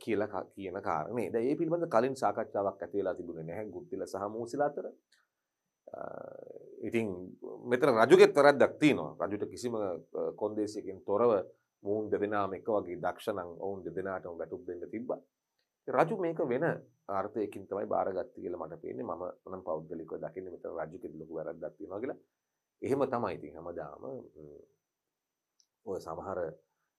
කියලා කියන කාරණේ. දැන් මේ පිළිබඳ කලින් සාකච්ඡාවක් ඇති වෙලා තිබුණේ නැහැ ගුත්තිල සහ මූසිලා අතර. ඉතින් මෙතන රජුගේ තරද්දක් තියෙනවා. රජුට කිසිම කොන්දේසියකින් තොරව මූන් දෙදෙනාම එක වගේ දක්ෂ නම් ඔවුන් දෙදෙනාටම වැටුප් දෙන්න තිබ්බා. රජු මේක වෙන ආර්ථයකින් තමයි බාරගත්තේ කියලා මට පේන්නේ. මම නම් පෞද්ගලිකව දකින්නේ මෙතන රජුගේ ලොකු වැරද්දක් තියෙනවා කියලා. එහෙම තමයි ඉතින් හැමදාම ඔය සමහර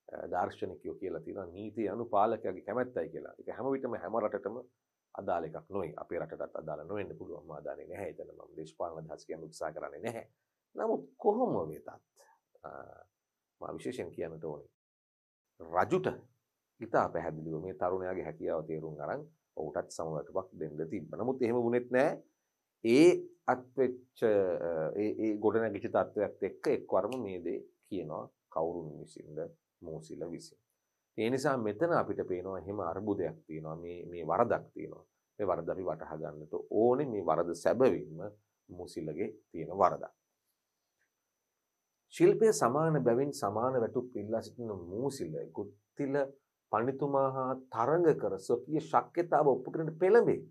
දර්ශනකයෝ කියලා තියෙනවා නීති අනුපාලකයාගේ කැමැත්තයි කියලා. ඒක හැම විටම හැම රටටම අදාළ එකක් නොයි. අපේ රටටත් අදාළ නොවෙන්න පුළුවන් මා දන්නේ නැහැ. එතන මම දේශපාලන අදහස් කියන උත්සාහ කරන්නේ නැහැ. නමුත් කොහොම වෙතත් මා විශේෂයෙන් කියන්නට ඕනේ. රජුට ඉතා පැහැදිලිව මේ තරුණයාගේ හැකියාව තේරුම් අරන් ඔහුටත් සමවැටුපක් දෙන්න තිබ්බ. නමුත් එහෙම වුණෙත් නැහැ. ඒ අත්වෙච්ච ඒ ඒ ගොඩනැගිච්ච තත්ත්වයක් එක්ක එක්වරම මේ දේ කියනවා කවුරුන් විසින්ද මෝසිල්ල විසින්. ඒ නිසා මෙතන අපිට පේනවා එහෙම අර්බුදයක් තියෙනවා මේ මේ වරදක් තියෙනවා. මේ වරද අපි වටහා ගන්නට ඕනේ මේ වරද සැබවින්ම මෝසිල්ලගේ තියෙන වරදක්. ශිල්පයේ සමාන බැවින් සමාන වැටුප් ඉල්ලා සිටින මූසිල ගුත්තිල පඬිතුමා හා තරඟ කර සොපිය ශක්්‍යතාව ඔප්පු කරන පෙළඹේ.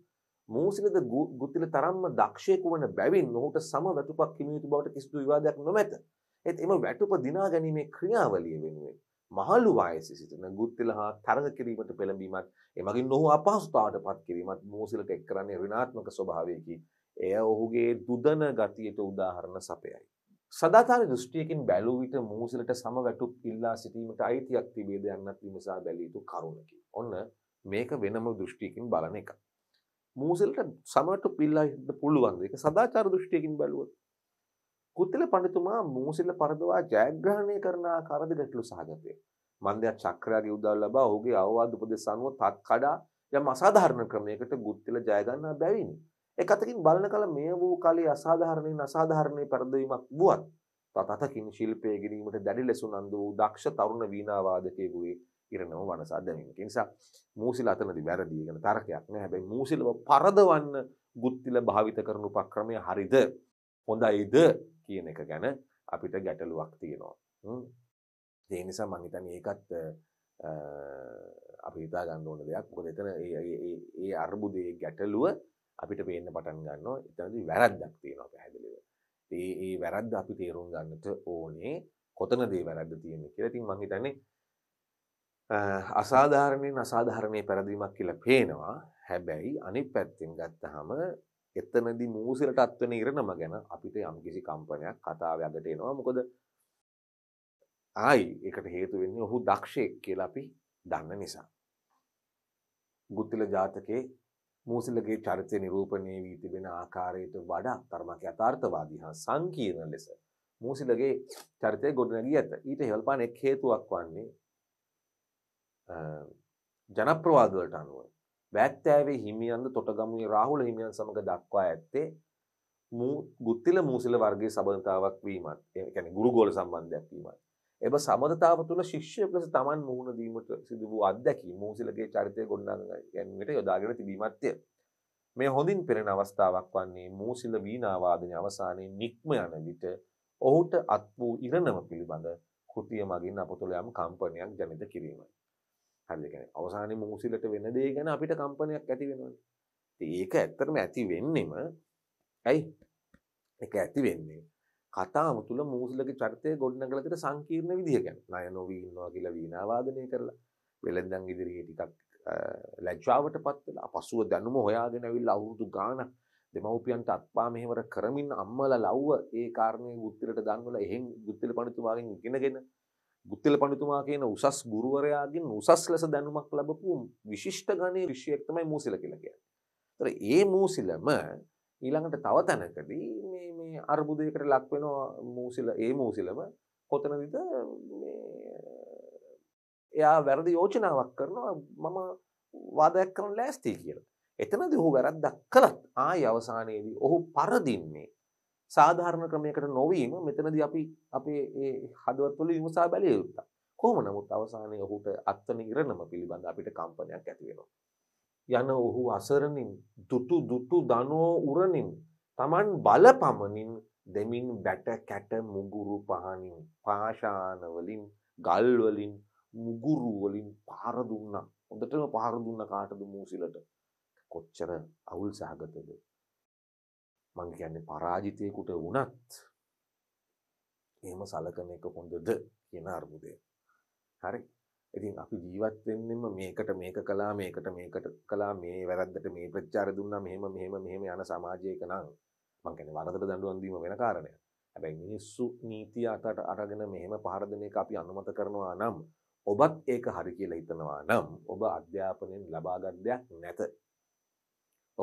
මූසිලද ගුත්තිල තරම්ම දක්ෂයෙකු වන බැවින් ඔහුට සම වැටුපක් හිමියුතු බවට කිසිදු විවාදයක් නොමැත. ඒත් එම වැටුප දිනා ගැනීමේ ක්‍රියාවලිය වෙනුවෙන් මහලු වයසේ සිටින ගුත්තිල හා තරඟ කිරීමට පෙළඹීමත් එමගින් ඔහු අපහසුතාවට පත් කිරීමත් මෝසිලට එක් කරන්නේ ඍණාත්මක ස්වභාවයකි. එය ඔහුගේ දුදන ගතියට උදාහරණ සපයයි. සදාතාර දෘෂ්ටියකින් බැලූ විට මූසිලට සමවැටුප් ඉල්ලා සිටීමට අයිතියක් තිබේද යන්නත් විමසා බැලිය යුතු කරුණකි. ඔන්න මේක වෙනම දෘෂ්ටියකින් බලන එක. මූසිලට සමවැටුප් ඉල්ලා හිටින්න පුළුවන්. ඒක සදාචාර දෘෂ්ටියකින් බැලුවොත්. කුත්තල පඬිතුමා මූසිල්ල පරදවා ජයග්‍රහණය කරන ආකාරද ගැටලු සහගතය. මන්දයා චක්‍රයාගේ උදව් ලබා ඔහුගේ අවවාද උපදෙස් අනුව තත් කඩා යම් අසාධාරණ ක්‍රමයකට ගුත්තල ජය ගන්නා බැවිනි. එක අතකින් බලන කල මෙය වූ කලේ අසාධාරණයෙන් අසාධාරණේ පරදවීමක් වුවත් තතකින් ශිල්පය ගෙනීමට දැඩි ලෙස උනන්දු වූ දක්ෂ තරුණ වීණාවාදකයෙකුගේ ඉරණම වනසා දැමීම. ඒ නිසා මූසිල අතනදී වැරදි කියන තර්කයක් නෑ. හැබැයි මූසිලව පරදවන්න ගුත්තිල භාවිත කරන උපක්‍රමය හරිද? හොඳයිද කියන එක ගැන අපිට ගැටලුවක් තියෙනවා. ඒ නිසා මම හිතන්නේ ඒකත් අපි හිතා ගන්න ඕන දෙයක්. මොකද එතන ඒ ඒ අර්බුදයේ ගැටලුව අපිට පේන්න පටන් ගන්නවා. එතනදී වැරද්දක් තියෙනවා පැහැදිලිව. ඒ ඒ වැරද්ද අපි තේරුම් ගන්නට ඕනේ කොතනද ඒ වැරද්ද තියෙන්නේ කියලා. ඉතින් මම හිතන්නේ අසාධාරණයෙන් අසාධාරණේ පැරදීමක් කියලා පේනවා. හැබැයි අනිත් පැත්තෙන් ගත්තාම එතනදි මූසලට අත්වෙන ඉරණම ගැන අපිට යම්කිසි කම්පනයක් කතාව අදට එනවා මොකද ආයි එකට හේතු වෙන්නේ ඔහු දක්ෂයෙක් කියලා අපි දන්න නිසා. ගුත්තිල ජාතකයේ මූසලගේ චරිතය නිරූපණය වී තිබෙන ආකාරයට වඩා තර්මක යථාර්ථවාදී හා සංකීර්ණ ලෙස මූසිලගේ චරිතය ගොඩනැගී ඇත. ඊට හෙල්පාන එක් හේතුවක් වන්නේ ජනප්‍රවාදවලට අනුව වැත්තෑවේ හිමියන්ද තොටගමුවේ රාහුල හිමියන් සමඟ දක්වා ඇත්තේ ගුත්තිල මූසිල වර්ගේ සබඳතාවක් වීමත් එකැන ගුරුගෝල සම්බන්ධයක් වීමත්. එබ සමධතාව තුළ ශිෂ්‍ය ලෙස තමන් මුහුණ දීමට සිදු වූ අත්දැකි මූසිලගේ චරිතය ගොඩන්න ගැන්වට යොදාගෙන තිබීමත්ය. මේ හොඳින් පෙරෙන අවස්ථාවක් වන්නේ මූසිල වීනාවාදන අවසානයේ නික්ම යන විට ඔහුට අත් වූ ඉරණම පිළිබඳ කෘතිය මගින් අපතුළ යම් කම්පනයක් ජනිත කිරීමයි. හරි කියන්නේ අවසානයේ මූසිලට වෙන දේ ගැන අපිට කම්පනයක් ඇති වෙනවනේ. ඒක ඇත්තටම ඇති වෙන්නෙම ඇයි? ඒක ඇති වෙන්නේ කතාව තුළ මූසිලගේ චරිතය ගොඩනගලා තියෙන සංකීර්ණ විදිය ගැන. ණය නොවි ඉන්නවා කියලා වීණා වාදනය කරලා වෙලෙන්දන් ඉදිරියේ ටිකක් ලැජ්ජාවටපත් වෙලා පසුව දැනුම හොයාගෙන ඇවිල්ලා අවුරුදු ගාණක් දෙමව්පියන්ට අත්පා මෙහෙවර කරමින් අම්මලා ලව්ව ඒ කාරණේ ගුත්තිලට දාන්නලා එහෙන් ගුත්තිල පඬිතුමාගෙන් ඉගෙනගෙන ගුත්තිල පඬිතුමා කියන උසස් ගුරුවරයාගෙන් උසස් ලෙස දැනුමක් ලැබපු විශිෂ්ට ගණයේ ඍෂියෙක් තමයි මූසිල කියලා කියන්නේ. ඒතර ඒ මූසිලම ඊළඟට තව තැනකදී මේ මේ අර්බුදයකට ලක් වෙනවා මූසිල ඒ මූසිලම කොතනදද මේ එයා වැරදි යෝජනාවක් කරනවා මම වාදයක් කරන ලෑස්ති කියලා. එතනදී ඔහු වැරද්දක් කළත් ආයි අවසානයේදී ඔහු පරදින්නේ සාධාරණ ක්‍රමයකට නොවීම මෙතනදී අපි අපේ ඒ හදවත් තුළ විමසා බැලිය යුත්තක්. කොහොම නමුත් අවසානයේ ඔහුට අත්වන ඉරණම පිළිබඳ අපිට කම්පනයක් ඇති වෙනවා. යන ඔහු අසරණින් දුටු දුටු දනෝ උරණින් Taman බලපමණින් දෙමින් බැට කැට මුගුරු පහනින් පාෂාන වලින් ගල් වලින් මුගුරු වලින් පාර දුන්නා. හොඳටම පාර දුන්න කාටද මූසිලට? කොච්චර අවුල් සහගතද? මං කියන්නේ පරාජිතයෙකුට වුණත් එහෙම සලකන එක හොඳද කියන අර්බුදය. හරි. ඉතින් අපි ජීවත් වෙන්නෙම මේකට මේක කළා මේකට මේකට කළා මේ වැරද්දට මේ ප්‍රතිචාර දුන්නා මෙහෙම මෙහෙම මෙහෙම යන සමාජයක නම් මං කියන්නේ වරදට දඬුවම් දීම වෙන කාරණයක්. හැබැයි මිනිස්සු නීතිය අතට අරගෙන මෙහෙම පහර දෙන එක අපි අනුමත කරනවා නම් ඔබත් ඒක හරි කියලා හිතනවා නම් ඔබ අධ්‍යාපනයෙන් ලබාගත් දෙයක් නැත.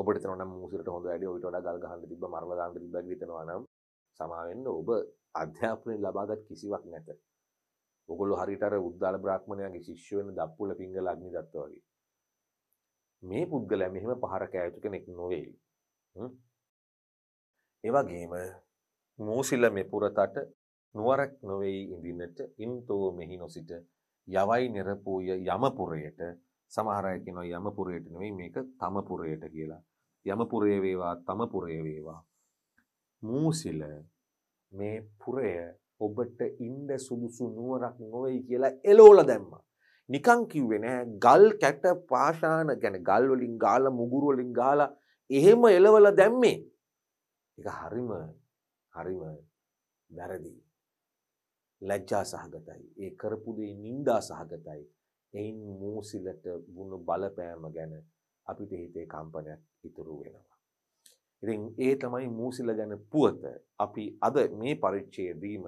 ඔබට තන මුසට හොඳ වැඩ ඔයිට ගල් ගහන්න තිබ මරලදාන්න තිබ ගතනවා නම් සමාවෙන්න ඔබ අධ්‍යාපනයෙන් ලබාගත් කිසිවක් නැත ඔගොල්ල හරිටර උද්දාල බ්‍රාහ්මණයගේ ශිෂ්‍යවෙන දප්පුල පිංග ලග්නි දත්වගේ මේ පුද්ගල මෙහෙම පහර කෑයුතු කෙනෙක් නොවේ එවගේම මූසිල මෙ පුරතට නුවරක් නොවෙයි ඉඳන්නට ඉන්තෝ මෙහි නොසිට යවයි නිරපූය යමපුරයට සමහර අය කියනවා යම පුරයට නෙවෙයි මේක තම පුරයට කියලා. යම පුරය වේවා තම පුරය වේවා. මූසිල මේ පුරය ඔබට ඉන්න සුදුසු නුවරක් නොවේ කියලා එලෝල දැම්මා. නිකන් කිව්වේ නෑ ගල් කැට පාෂාණ ගැන ගල් වලින් ගාලා මුගුරු වලින් ගාලා එහෙම එලවලා දැම්මේ. ඒක හරිම හරිම වැරදි. ලැජ්ජා සහගතයි. ඒ කරපු දේ නිନ୍ଦා සහගතයි. එයින් මූසිලට වුණු බලපෑම ගැන අපිට හිතේ කම්පනයක් ඉතුරු වෙනවා. ඉතින් ඒ තමයි මූසිල ගැන පුවත. අපි අද මේ පරිච්ඡේදීම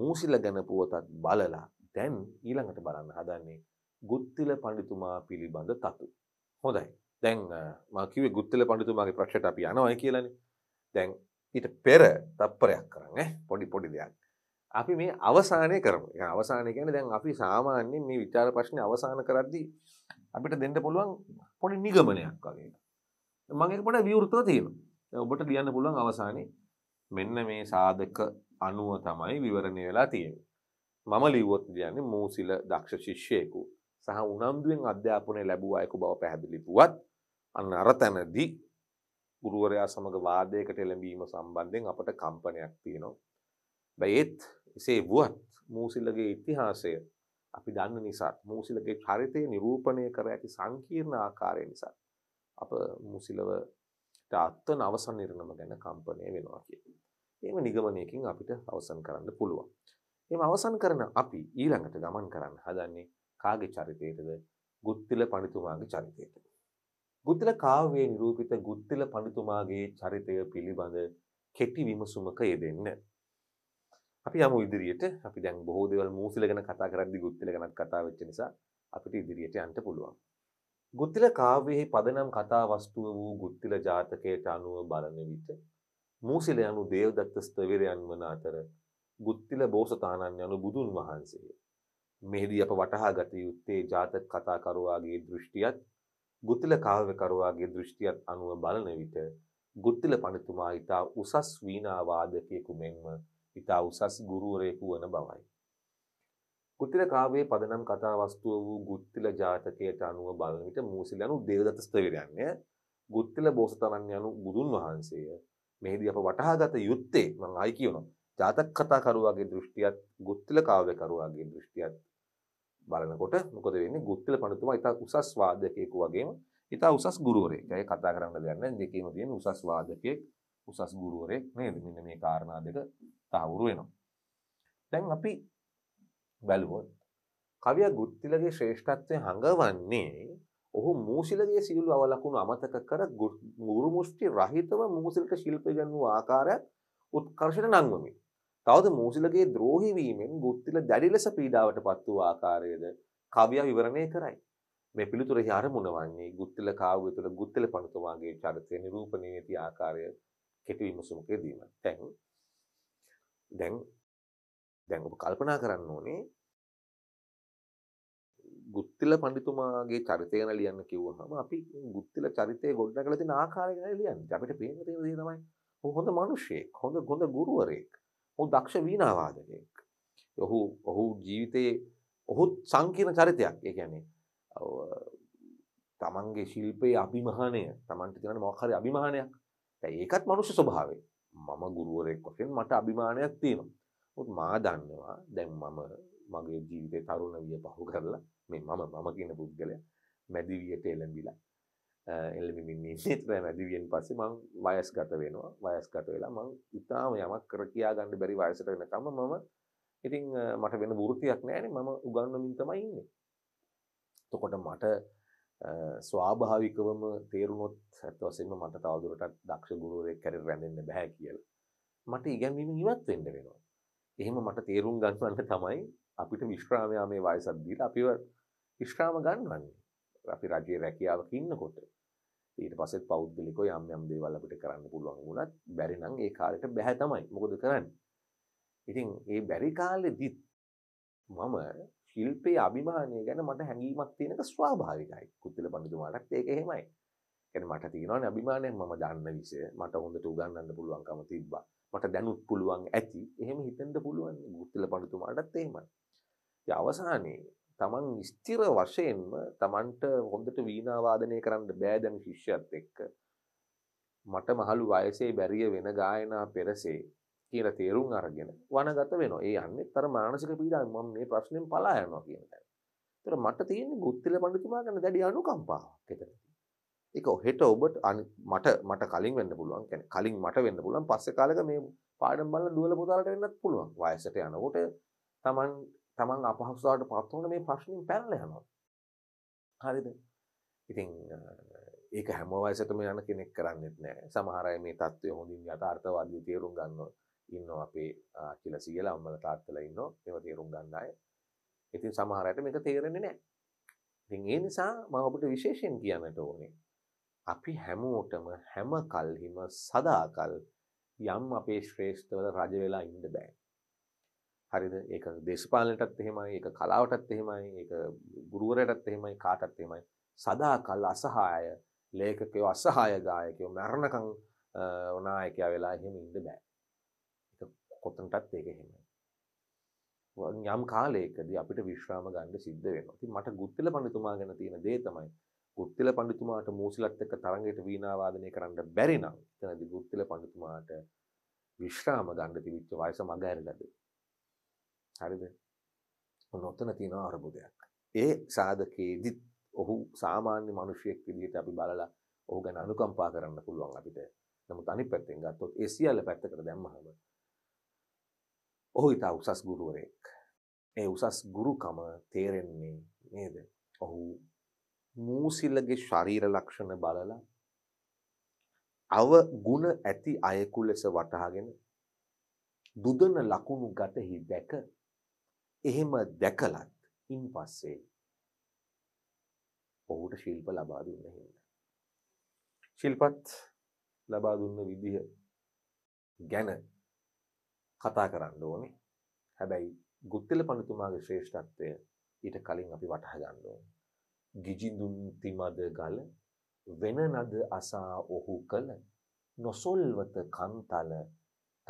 මූසිල ගැන පුවතත් බලලා දැන් ඊළඟට බලන්න හදන්නේ ගුත්තිල පඬිතුමා පිළිබඳ තතු. හොඳයි. දැන් මා කිව්වේ ගුත්තිල පඬිතුමාගේ ප්‍රශ්නට අපි යනවා කියලානේ. දැන් ඊට පෙර තප්පරයක් කරන්න ඈ පොඩි පොඩි දෙයක්. අපි මේ අවසානය කරමු. ඒ අවසානය කියන්නේ දැන් අපි සාමාන්‍යයෙන් මේ විචාර ප්‍රශ්නේ අවසාන කරද්දී අපිට දෙන්න පුළුවන් පොඩි නිගමනයක් වගේ. මම ඒක පොඩි විවෘතව තියෙනවා. ඔබට ලියන්න පුළුවන් අවසානයේ මෙන්න මේ සාධක අනුව තමයි විවරණය වෙලා තියෙන්නේ. මම ලිව්වොත් කියන්නේ මූසිල දක්ෂ ශිෂ්‍යයෙකු සහ උනන්දුවෙන් අධ්‍යාපනය ලැබුවා අයෙකු බව පැහැදිලි වුවත් අන්න අර තැනදී ගුරුවරයා සමග වාදයකට එළඹීම සම්බන්ධයෙන් අපට කම්පනයක් තියෙනවා. බයෙත් එසේ වුවත් මූසිල්ලගේ ඉතිහාසය අපි දන්න නිසාත් මූසිලගේ චරිතය නිරූපණය කර ඇති සංකීර්ණ ආකාරය නිසා අප මුසිලව අත්ව අවසන් නිර්ණම ගැන කම්පනය වෙනවා කිය. එම නිගමනයකින් අපිට අවසන් කරන්න පුළුවන්. එම අවසන් කරන අපි ඊළඟට ගමන් කරන්න හදන්නේ කාගේ චරිතයටද ගුත්තිල පනිතුමාගේ චරිතයට. ගුත්තිල කාවේ නිරූපිත ගුත්තිල පනිතුමාගේ චරිතය පිළිබඳ කෙටි විමසුමක යෙදෙන්න. අපි යමු ඉදිරියට අපි දැන් බොහෝ දේවල් මූසිල ගැන කතා කරද්දී ගුත්තිල ගැනත් කතා වෙච්ච නිසා අපිට ඉදිරියට යන්න පුළුවන්. ගුත්තිල කාව්‍යයේ පදනම් කතා වස්තුව වූ ගුත්තිල ජාතකයට අනුව බලන විට මූසිල යනු දේවදත්ත ස්ථවිරයන් වන අතර ගුත්තිල බෝසතාණන් යනු බුදුන් වහන්සේ. මෙහිදී අප වටහා ගත යුත්තේ ජාතක කතාකරුවාගේ දෘෂ්ටියත් ගුත්තිල කාව්‍යකරුවාගේ දෘෂ්ටියත් අනුව බලන විට ගුත්තිල පඬිතුමා ඉතා උසස් වීණාවාදකයෙකු මෙන්ම ඉතා උසස් ගුරුවරයෙකු වන බවයි. කුතිල කාව්‍යයේ පදනම් කතා වස්තුව වූ ගුත්තිල ජාතකයට අනුව බලන විට මූසිලනු දේවදත්ත ස්ථවිරයන්ය ගුත්තිල බෝසතාණන් යනු බුදුන් වහන්සේය. මෙහිදී අප වටහාගත යුත්තේ මම ආයි කියනවා. ජාතක කතාකරුවාගේ දෘෂ්ටියත් ගුත්තිල කාව්‍යකරුවාගේ දෘෂ්ටියත් බලනකොට මොකද වෙන්නේ ගුත්තිල පඬිතුමා ඉතා උසස් වාදකයෙකු වගේම ඉතා උසස් ගුරුවරයෙක්. ඒ කතා කරන්න දෙයක් නැහැ. දෙකේම තියෙන උසස් වාදකයෙක් උසස් ගුරුවරයෙක් නේද මෙන්න මේ කාරණා දෙක තහවුරු වෙනවා. දැන් අපි බැලුවොත් කවියා ගුත්තිලගේ ශ්‍රේෂ්ඨත්වය හඟවන්නේ ඔහු මූසිලගේ සියලු අවලකුණු අමතක කර ගුරු මුෂ්ටි රහිතව මූසිලට ශිල්ප ඉගන්වූ ආකාරයක් උත්කර්ෂණ නංවමි. තවද මූසිලගේ ද්‍රෝහි වීමෙන් ගුත්තිල දැඩි ලෙස පීඩාවටපත් වූ ආකාරයද කවියා විවරණය කරයි. මේ පිළිතුරෙහි අරමුණ වන්නේ ගුත්තිල කාව්‍ය තුළ ගුත්තිල පණතුමාගේ චරිතය නිරූපණය ඇති ආකාරය කෙටි විමසුමක් දීමක්. දැන් දැන් දැන් ඔබ කල්පනා කරන්න ඕනේ ගුත්තිල පඬිතුමාගේ චරිතය ගැන ලියන්න කිව්වහම අපි ගුත්තිල චරිතය ගොඩනගලා තියෙන ආකාරය ගැන ලියන්නේ. අපිට පේන දේ තමයි ඔහු හොඳ මිනිහෙක්, හොඳ හොඳ ගුරුවරයෙක්, ඔහු දක්ෂ වීණාවාදකයෙක්. ඔහු ඔහු ජීවිතයේ ඔහු සංකීර්ණ චරිතයක්. ඒ කියන්නේ තමන්ගේ ශිල්පයේ අභිමානය, තමන්ට තියෙන මොකක් හරි අභිමානයක් ඒකත් මනුෂ්‍ය ස්වභාවය මම ගුරුවරෙක් වශයෙන් මට අභිමානයක් තියෙනවා. උත් මා දන්නවා දැන් මම මගේ ජීවිතේ තරුණ විය පහු කරලා මේ මම මම කියන පුද්ගලයා මැදිවියට එළඹිලා එළඹෙමින් ඉන්නේ. ඒ මැදිවියෙන් පස්සේ මම වයස්ගත වෙනවා. වයස්ගත වෙලා මම ඊටාම යමක් කර කියා ගන්න බැරි වයසට වෙනකම් මම ඉතින් මට වෙන වෘත්තියක් නැහැනේ මම උගන්වමින් තමයි ඉන්නේ. එතකොට මට ස්වාභාවිකවම තේරුණොත් ඇත්ත වශයෙන්ම මට තවදුරටත් දක්ෂ ගුරුවරයෙක් හැර රැඳෙන්න බෑ කියලා. මට ඉගැන්වීම ඉවත් වෙන්න වෙනවා. එහෙම මට තේරුම් ගන්නවන්න තමයි අපිට විශ්‍රාමයා මේ වයසත් දීලා අපිව විශ්‍රාම ගන්නවන්නේ. අපි රජයේ රැකියාවක ඉන්නකොට. ඊට පස්සේ පෞද්ගලිකව යම් යම් දේවල් අපිට කරන්න පුළුවන් වුණත් බැරි නම් ඒ කාලෙට බෑ තමයි. මොකද කරන්නේ? ඉතින් ඒ බැරි කාලෙදිත් මම ශිල්පයේ අභිමානය ගැන මට හැඟීමක් තියෙනක ස්වාභාවිකයි. කුත්තිල පඬිතුමාටත් ඒක එහෙමයි. කියන්නේ මට තියෙනවානේ අභිමානයක් මම දන්න විෂය මට හොඳට උගන්වන්න පුළුවන්කම තිබ්බා. මට දැනුත් පුළුවන් ඇති. එහෙම හිතෙන්ද පුළුවන්. කුත්තිල පඬිතුමාටත් එහෙමයි. ඒ අවසානයේ Taman ස්ථිර වශයෙන්ම Tamanට හොඳට වීණා වාදනය කරන්න බෑ දැන් ශිෂ්‍යයත් එක්ක. මට මහලු වයසේ බැරිය වෙන ගායනා පෙරසේ කියල තේරුම් අරගෙන වනගත වෙන ඒ අන්න තර මානසික පීඩා ම මේ ප්‍රශ්නෙන් පලා යනවා කියන තැන තර මට තියෙන ගුත්තිල පඬිතුමා ගැන දැඩි අනුකම්පාවක් එතන ඒක ඔහෙට ඔබට මට මට කලින් වෙන්න පුළුවන් කියන්නේ කලින් මට වෙන්න පුළුවන් පස්සේ කාලෙක මේ පාඩම් බලලා දුවල පුතාලට වෙන්නත් පුළුවන් වයසට යනකොට Taman Taman අපහසුතාවට පත් වුණ මේ ප්‍රශ්نين පැනලා යනවා හරිද ඉතින් ඒක හැම වයසටම යන කෙනෙක් කරන්නෙත් නෑ සමහර අය මේ தত্ত্বය හොඳින් යථාර්ථවාදී තේරුම් ගන්නවා ඉන්න අපේ ආච්චිලා සීයලා අම්මලා තාත්තලා ඉන්නවා මේවා තේරුම් ගන්න අය. ඉතින් සමහර අයට මේක තේරෙන්නේ නැහැ. ඉතින් ඒ නිසා මම ඔබට විශේෂයෙන් කියන්නට ඕනේ. අපි හැමෝටම හැම කල්හිම සදාකල් යම් අපේ ශ්‍රේෂ්ඨවල රජ වෙලා ඉන්න බෑ. හරිද? ඒක දේශපාලනයටත් එහෙමයි, ඒක කලාවටත් එහෙමයි, ඒක ගුරුවරයටත් එහෙමයි, කාටත් එහෙමයි. සදාකල් අසහාය ලේඛකයෝ අසහාය ගායකයෝ මරණකම් නායකයා වෙලා එහෙම ඉන්න බෑ. කොතනටත් ඒක එහෙමයි යම් කාලයකදී අපිට විශ්‍රාම ගන්න සිද්ධ වෙනවා ඉතින් මට ගුත්තිල පඬිතුමා ගැන තියෙන දේ තමයි ගුත්තිල පඬිතුමාට මූසිලත් එක්ක තරංගයට වීණා වාදනය කරන්න බැරි නම් එතනදී ගුත්තිල පඬිතුමාට විශ්‍රාම ගන්න තිබිච්ච වයස මග ඇරිලාද හරිද ඔන්න ඔතන තියෙන අරුබුදයක් ඒ සාධකයේදිත් ඔහු සාමාන්‍ය මිනිසියෙක් විදිහට අපි බලලා ඔහු ගැන අනුකම්පා කරන්න පුළුවන් අපිට. නමුත් අනිත් පැත්තෙන් ගත්තොත් ඒ සියල්ල පැත්තකට දැම්මහම ඔහු ඉතා උසස් ගුරුවරයෙක් ඒ උසස් ගුරුකම තේරෙන්නේ නේද ඔහු මූසිල්ලගේ ශරීර ලක්ෂණ බලලා අව ගුණ ඇති අයකු ලෙස වටහාගෙන දුදන ලකුණු ගතෙහි දැක එහෙම දැකලත් ඉන් පස්සේ ඔහුට ශිල්ප ලබා දුන්න හින්දා ශිල්පත් ලබා දුන්න විදිහ ගැන කතා කරන්න ඕනේ හැබැයි ගුත්තල පණතුමාගේ ශ්‍රේෂ්ඨත්වය ඊට කලින් අපි වටහ ගන්න ඕනේ. ගිජිඳුන් තිමද ගල වෙන නද අසා ඔහු කල නොසොල්වත කන්තල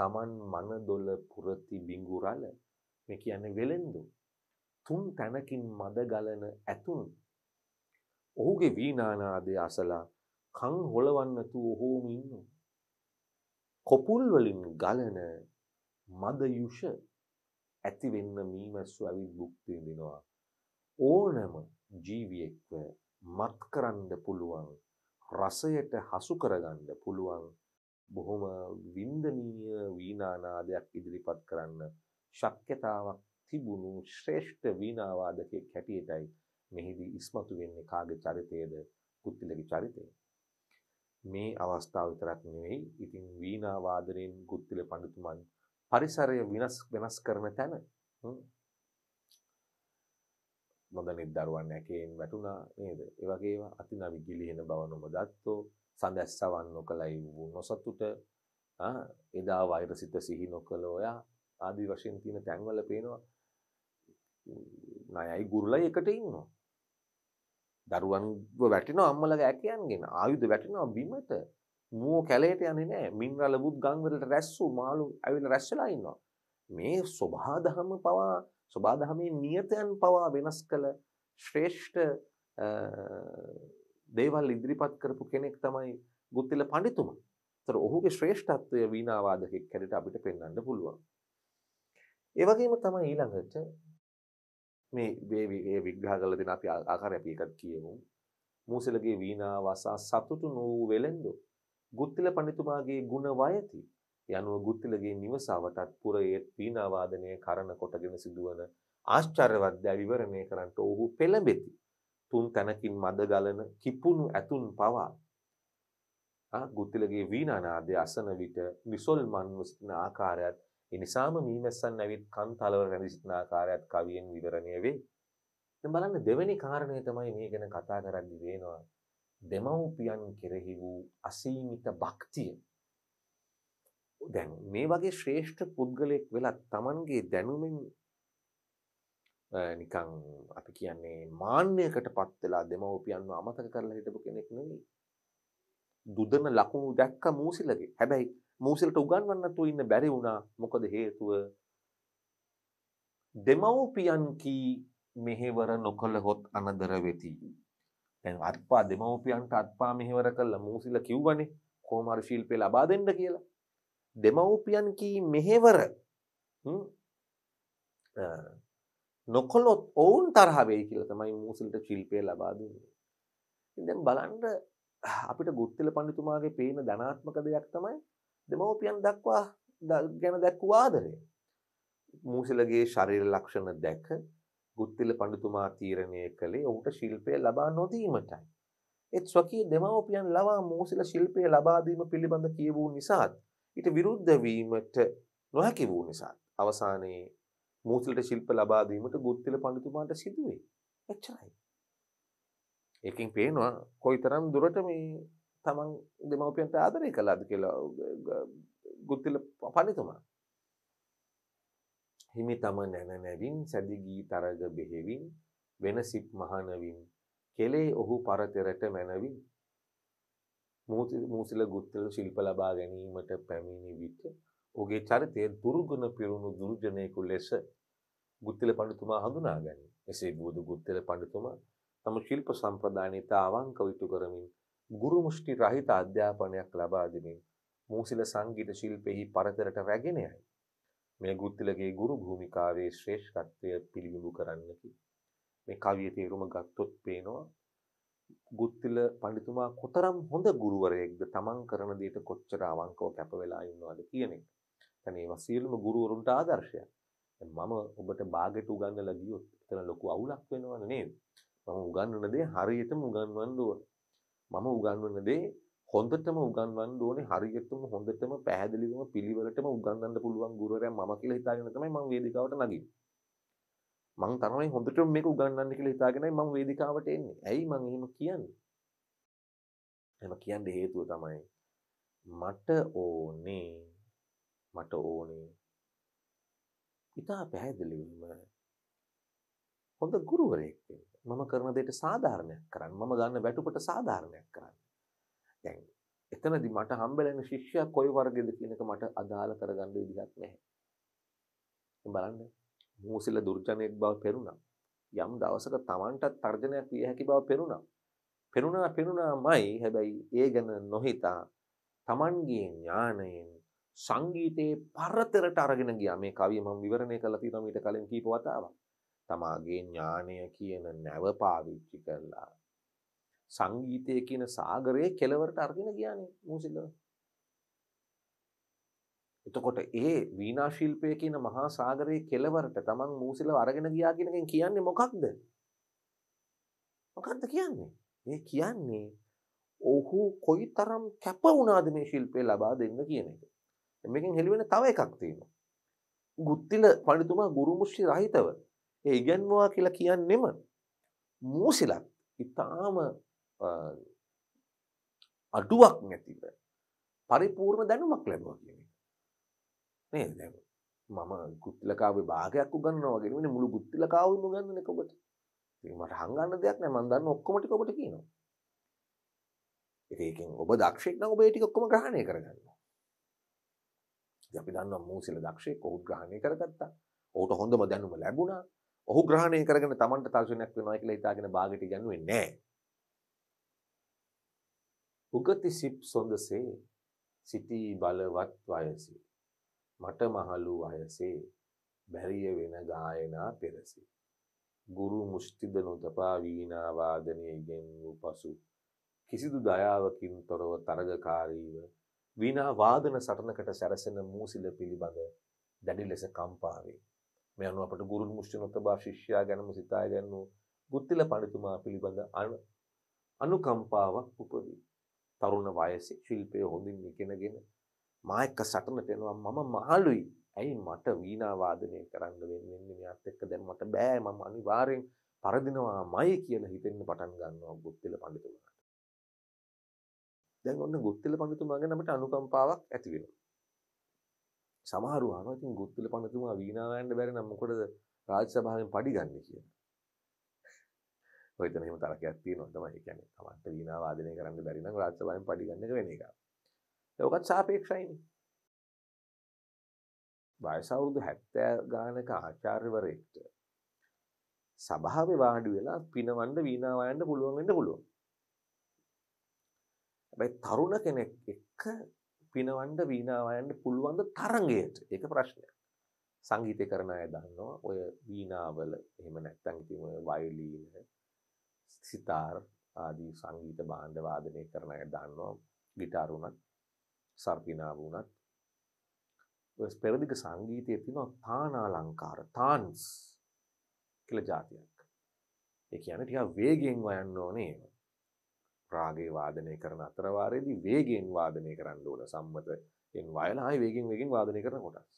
Taman මනදොල පුරති බිඟුරල මේ කියන්නේ වෙලෙන්දු තුන් තැනකින් මද ගලන ඇතුන් ඔහුගේ වීණානාදය අසලා කන් හොලවන්නතු ඔහෝම ඉන්නවා. කොපුල් වලින් ගලන මදයුෂ ඇති වෙන්න මීමැස්සු ඇවිත් භුක්ති විඳිනවා ඕනෑම ජීවියෙක්ව මත් කරන්න පුළුවන් රසයට හසු කරගන්න පුළුවන් බොහොම වින්දනීය වීණානාදයක් ඉදිරිපත් කරන්න ශක්්‍යතාවක් තිබුණු ශ්‍රේෂ්ඨ වීණාවාදකයෙක් හැටියටයි මෙහිදී ඉස්මතු වෙන්නේ කාගේ චරිතයේද කුත්තිලගේ චරිතය මේ අවස්ථාව විතරක් නෙවෙයි ඉතින් වීණාවාදනයෙන් කුත්තිල පඬිතුමන් පරිසරය වෙනස් වෙනස් කරන තැන නොදැනෙත් දරුවන් ඇකයෙන් වැටුණා නේද? ඒ වගේම අතිනවි ගිලිහෙන බව නොමදත්තෝ සඳැස් සවන් නොකලයි වූ නොසතුට එදා වෛරසිත සිහි නොකළ ඔයා ආදි වශයෙන් තියෙන තැන්වල පේනවා ණයයි ගුරුලයි එකට ඉන්නවා. දරුවන්ව වැටෙනවා අම්මලගේ ඇකයන්ගෙන ආයුධ වැටෙනවා බිමට මෝ කැලේට යන්නේ නැහැ. මින්රලබුත් ගංවලට රැස්සු මාළු ඇවිල්ලා රැස්සලා ඉන්නවා. මේ සබහාදහම පවා සබහාදහමේ නියතයන් පවා වෙනස් කළ ශ්‍රේෂ්ඨ දේවල් ඉදිරිපත් කරපු කෙනෙක් තමයි ගුත්තිල පඬිතුමා. ඒතර ඔහුගේ ශ්‍රේෂ්ඨත්වය වීණාවාදකෙක් හැටියට අපිට පෙන්වන්න පුළුවන්. ඒ වගේම තමයි ඊළඟට මේ මේ විග්‍රහ කරලා දෙන අපි ආකාරය අපි එකක් කියමු. මූසලගේ වීණාව අසා සතුටු නොවූ වෙලෙන්දෝ ගුත්තිල පඬිතුමාගේ ಗುಣ වයති. යනුව ගුත්තිලගේ නිවසවටත් පුරයේ වීණා වාදනය කරන කොටගෙන සිදුවන ආශ්චර්යවත් දෑ විවරණය කරන්නට ඔහු පෙළඹෙති. තුන් තැනකින් මද ගලන කිපුණු ඇතුන් පවා ගුත්තිලගේ වීණානාදය අසන විට නිසොල්මන්ව සිටින ආකාරයත් එනිසාම මීමැස්සන් ඇවිත් කන් තලවර රැඳී සිටින ආකාරයත් කවියෙන් විවරණය වේ. දැන් බලන්න දෙවෙනි කාරණය තමයි මේ ගැන කතා කරද්දි වෙනවා. දෙමව්පියන් කෙරෙහි වූ අසීමිත භක්තිය දැන් මේ වගේ ශ්‍රේෂ්ඨ පුද්ගලයෙක් වෙලා Tamanගේ දැනුමෙන් නිකන් අපි කියන්නේ මාන්නයකටපත් වෙලා දෙමව්පියන්ව අමතක කරලා හිටපු කෙනෙක් නෙවෙයි. දුදන ලකුණු දැක්ක මූසිලගේ. හැබැයි මූසිලට උගන්වන්නත් ඉන්න බැරි වුණා. මොකද හේතුව දෙමව්පියන් කී මෙහෙවර නොකලහොත් අනදර වෙති. දැන් අත්පා දෙමව්පියන්ට අත්පා මෙහෙවර කළා මූසිල කිව්වනේ කොහොම හරි ශිල්පේ ලබා දෙන්න කියලා. දෙමව්පියන් කී මෙහෙවර නොකොලොත් ඔවුන් තරහ වෙයි කියලා තමයි මූසිලට ශිල්පේ ලබා දුන්නේ. දැන් බලන්න අපිට ගුත්තිල පඬිතුමාගේ පේන ධනාත්මක දෙයක් තමයි දෙමව්පියන් දක්වා ගැන දැක්වූ ආදරය. මූසිලගේ ශරීර ලක්ෂණ දැක ගුත්තිල පඬිතුමා තීරණය කළේ ඔහුට ශිල්පය ලබා නොදීමටයි. ඒත් ස්වකීය දෙමව්පියන් ලවා මෝසිල ශිල්පය ලබා දීම පිළිබඳ කියවූ නිසාත් ඊට විරුද්ධ වීමට නොහැකි වූ නිසාත් අවසානයේ මූසිලට ශිල්ප ලබා දීමට ගුත්තිල පඬිතුමාට සිදුවේ. එච්චරයි. ඒකෙන් පේනවා කොයිතරම් දුරට මේ තමන් දෙමව්පියන්ට ආදරය කළාද කියලා ගුත්තිල පඬිතුමා. හිමි තම නැන නැවින් සැදිගී තරග බෙහෙවින් වෙන සිප් මහනවින් කෙලේ ඔහු පරතෙරට මැනවින් මූසිල ගුත්තල ශිල්ප ලබා ගැනීමට පැමිණි විට ඔහුගේ චරිතය දුර්ගුණ පිරුණු දුර්ජනයෙකු ලෙස ගුත්තල පඬිතුමා හඳුනා ගනී. එසේ බුදු ගුත්තල පඬිතුමා තම ශිල්ප සම්ප්‍රදානිත අවංකව ඉටු කරමින් ගුරු මුෂ්ටි රහිත අධ්‍යාපනයක් ලබා දෙමින් මූසිල සංගීත ශිල්පෙහි පරතරට රැගෙන යයි. මේ ගුත්තිලගේ ගුරු භූමිකාවේ ශ්‍රේෂ්ඨත්වය පිළිබිඹු කරන්නකි. මේ කවිය තේරුම ගත්තොත් පේනවා ගුත්තිල පඬිතුමා කොතරම් හොඳ ගුරුවරයෙක්ද තමන් කරන දේට කොච්චර අවංකව කැප වෙලා ඉන්නවද කියන එක. දැන් ඒවා සියලුම ගුරුවරුන්ට ආදර්ශයක්. මම ඔබට බාගෙට උගන්වලා ගියොත් එතන ලොකු අවුලක් වෙනවනේ නේද? මම උගන්වන දේ හරියටම උගන්වන්න ඕන. මම උගන්වන දේ හොඳටම උගන්වන්න ඕනේ හරියටම හොඳටම පැහැදිලිවම පිළිවෙලටම උගන්වන්න පුළුවන් ගුරුවරයා මම කියලා හිතාගෙන තමයි මම වේදිකාවට නගින්නේ. මං තමයි හොඳටම මේක උගන්වන්න කියලා හිතාගෙනයි මම වේදිකාවට එන්නේ. ඇයි මං එහෙම කියන්නේ? එහෙම කියන්න හේතුව තමයි මට ඕනේ මට ඕනේ ඉතා පැහැදිලිවම හොඳ ගුරුවරයෙක් වෙන්න. මම කරන දෙයට සාධාරණයක් කරන්න. මම ගන්න වැටුපට සාධාරණයක් කරන්න. දැන් එතනදි මට හම්බෙලෙන ශිෂ්‍යයා කොයි වර්ගෙද කියන එක මට අදාළ කරගන්න විදිහක් නැහැ. බලන්න මූසිල දුර්ජනයක් බව පෙරුණා. යම් දවසක Tamanටත් තර්ජනයක් විය හැකි බව පෙරුණා. පෙරුණා පෙරුණාමයි හැබැයි ඒ ගැන නොහිතා Tamanගේ ඥාණයෙන් සංගීතයේ පරතරට අරගෙන ගියා මේ කවිය මම විවරණය කරලා තියෙනවා මීට කලින් කීප වතාවක්. තමාගේ ඥාණය කියන නැව පාවිච්චි කරලා සංගීතය කියන සාගරයේ කෙලවරට අරගෙන ගියානේ මූසිල්ලව. එතකොට ඒ වීණා ශිල්පය කියන මහා සාගරයේ කෙලවරට තමන් මූසිලව අරගෙන ගියා කියන එකෙන් කියන්නේ මොකක්ද? මොකක්ද කියන්නේ? ඒ කියන්නේ ඔහු කොයිතරම් කැප වුණාද මේ ශිල්පය ලබා දෙන්න කියන එක. මේකෙන් හෙළිවෙන තව එකක් තියෙනවා. ගුත්තිල පඬිතුමා ගුරුමුෂ්‍ය රහිතව ඒ ඉගැන්වුවා කියලා කියන්නෙම මූසිලක් ඉතාම අඩුවක් නැතිව පරිපූර්ණ දැනුමක් ලැබුවා කියන එක. නේද? දැන් මම ගුත්තිලකාවේ භාගයක් උගන්වනවා වගේ නෙමෙයි මුළු ගුත්තිලකාවෙම උගන්වන එක ඔබට. ඉතින් මට හංගන්න දෙයක් නැහැ මම දන්න ඔක්කොම ටික ඔබට කියනවා. ඒකෙන් ඔබ දක්ෂෙක් නම් ඔබ ඒ ටික ඔක්කොම ග්‍රහණය කරගන්න. ඉතින් අපි දන්නවා මූසිල දක්ෂෙක් ඔහු ග්‍රහණය කරගත්තා. ඔහුට හොඳම දැනුම ලැබුණා. ඔහු ග්‍රහණය කරගෙන Tamanට තර්ජනයක් වෙනවා කියලා හිතාගෙන භාගයට යන්නේ නැහැ. උගති සිප් සොඳසේ සිටී බලවත් වයසේ මට මහලු වයසේ බැරිය වෙන ගායනා පෙරසේ ගුරු මුෂ්ටිද නොතපා වීණා වාදනය ඉගෙන් වූ පසු කිසිදු දයාවකින් තොරව තරගකාරීව වීණා වාදන සටනකට සැරසෙන මූසිල පිළිබඳ දැඩි ලෙස කම්පාවේ මේ අනුව අපට ගුරු මුෂ්ටි නොතබා ශිෂ්‍යයා ගැනම සිතා ගන්නු බුත්තිල පඬිතුමා පිළිබඳ අනුකම්පාවක් උපදී තරුණ වයසේ ශිල්පය හොඳින් ඉගෙනගෙන මා එක්ක සටනට එනවා මම මහලුයි. ඇයි මට වීණා වාදනය කරන්න වෙන්නේ මෙයාත් එක්ක දැන් මට බෑ මම අනිවාර්යෙන් පරදිනවාමයි කියලා හිතෙන්න පටන් ගන්නවා ගුත්තිල පඬිතුමාට. දැන් ඔන්න ගුත්තිල පඬිතුමා ගැන අපිට අනුකම්පාවක් ඇති වෙනවා. සමහරව අනව ඉතින් ගුත්තිල පඬිතුමා වීණා වයන්න බැරි නම් මොකටද රාජ්‍ය සභාවෙන් padi ගන්න කියලා. ඔයත මෙම තරකයක් තියෙනවා තමයි ඒ කියන්නේ තමන්ට වීණා වාදනය කරන්න බැරි නම් රාජ්‍ය සභාවෙන් පඩි ගන්න එක වෙන එකක්. ඒකත් සාපේක්ෂයිනේ. වයස අවුරුදු 70 ගානක ආචාර්යවරයෙක්ට සභාවේ වාඩි වෙලා පිනවන්න වීණා වයන්න පුළුවන් වෙන්න පුළුවන්. හැබැයි තරුණ කෙනෙක් එක්ක පිනවන්න වීණා වයන්න පුළුවන් ද තරංගයට? ඒක ප්‍රශ්නයක්. සංගීතය කරන අය දන්නවා ඔය වීණාවල එහෙම නැත්නම් ඉතින් ඔය වයලීන සිතාර් ආදී සංගීත භාණ්ඩ වාදනය කරන අය දන්නවා ගිටාර් වුණත් සර්පිනාව වුණත් ඔය පෙරදිග සංගීතයේ තියෙනවා තානාලංකාර තාන්ස් කියලා જાතියක්. ඒ කියන්නේ ටිකක් වේගෙන් වයන්න ඕනේ ඒව. රාගේ වාදනය කරන අතර වාරයේදී වේගෙන් වාදනය කරන්න ඕන සම්මතෙන් වයලා ආයි වේගෙන් වේගෙන් වාදනය කරන කොටස්.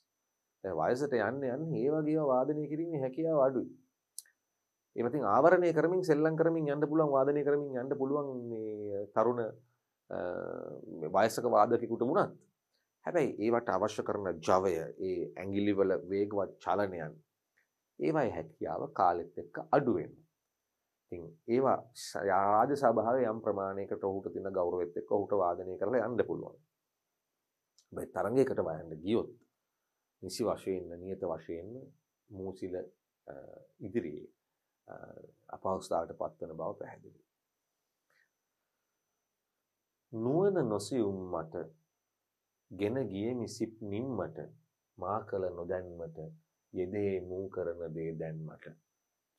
දැන් වයසට යන්න යන්න මේ වගේ වාදනය කිරීමේ හැකියාව අඩුයි. ඒමතින් ආවරණය කරමින් සෙල්ලං කරමින් යන්න පුළුවන් වාදනය කරමින් යන්න පුළුවන් තරුණ වයසක වාදකකුට වුණත් හැබැයි ඒවට අවශ්‍ය කරන ජවය ඒ ඇගිලිවල වේගවත් චලනයන් ඒවයි හැකියාව කාලෙත් එක්ක අඩුවෙන් ති ඒවා යාජ සභාව යම් ප්‍රමාණයකට ඔහුට තින ගෞරවෙත් එක් ඔහුට වාදනය කරලා යන්න පුළුවන් බයි තරගයකට වයන්න ගියොත් නිසි වශයෙන්න්න නියත වශයෙන්ම මූසිල ඉදිරියේ අපහසුතාවට පත්වන බව පැහැදිලි. නුවණ නොසියුම් මට ගෙන ගියේ මිසිප් නිම්මට මා කල නොදැන්මට යෙදේ මූ කරන දේ දැන්මට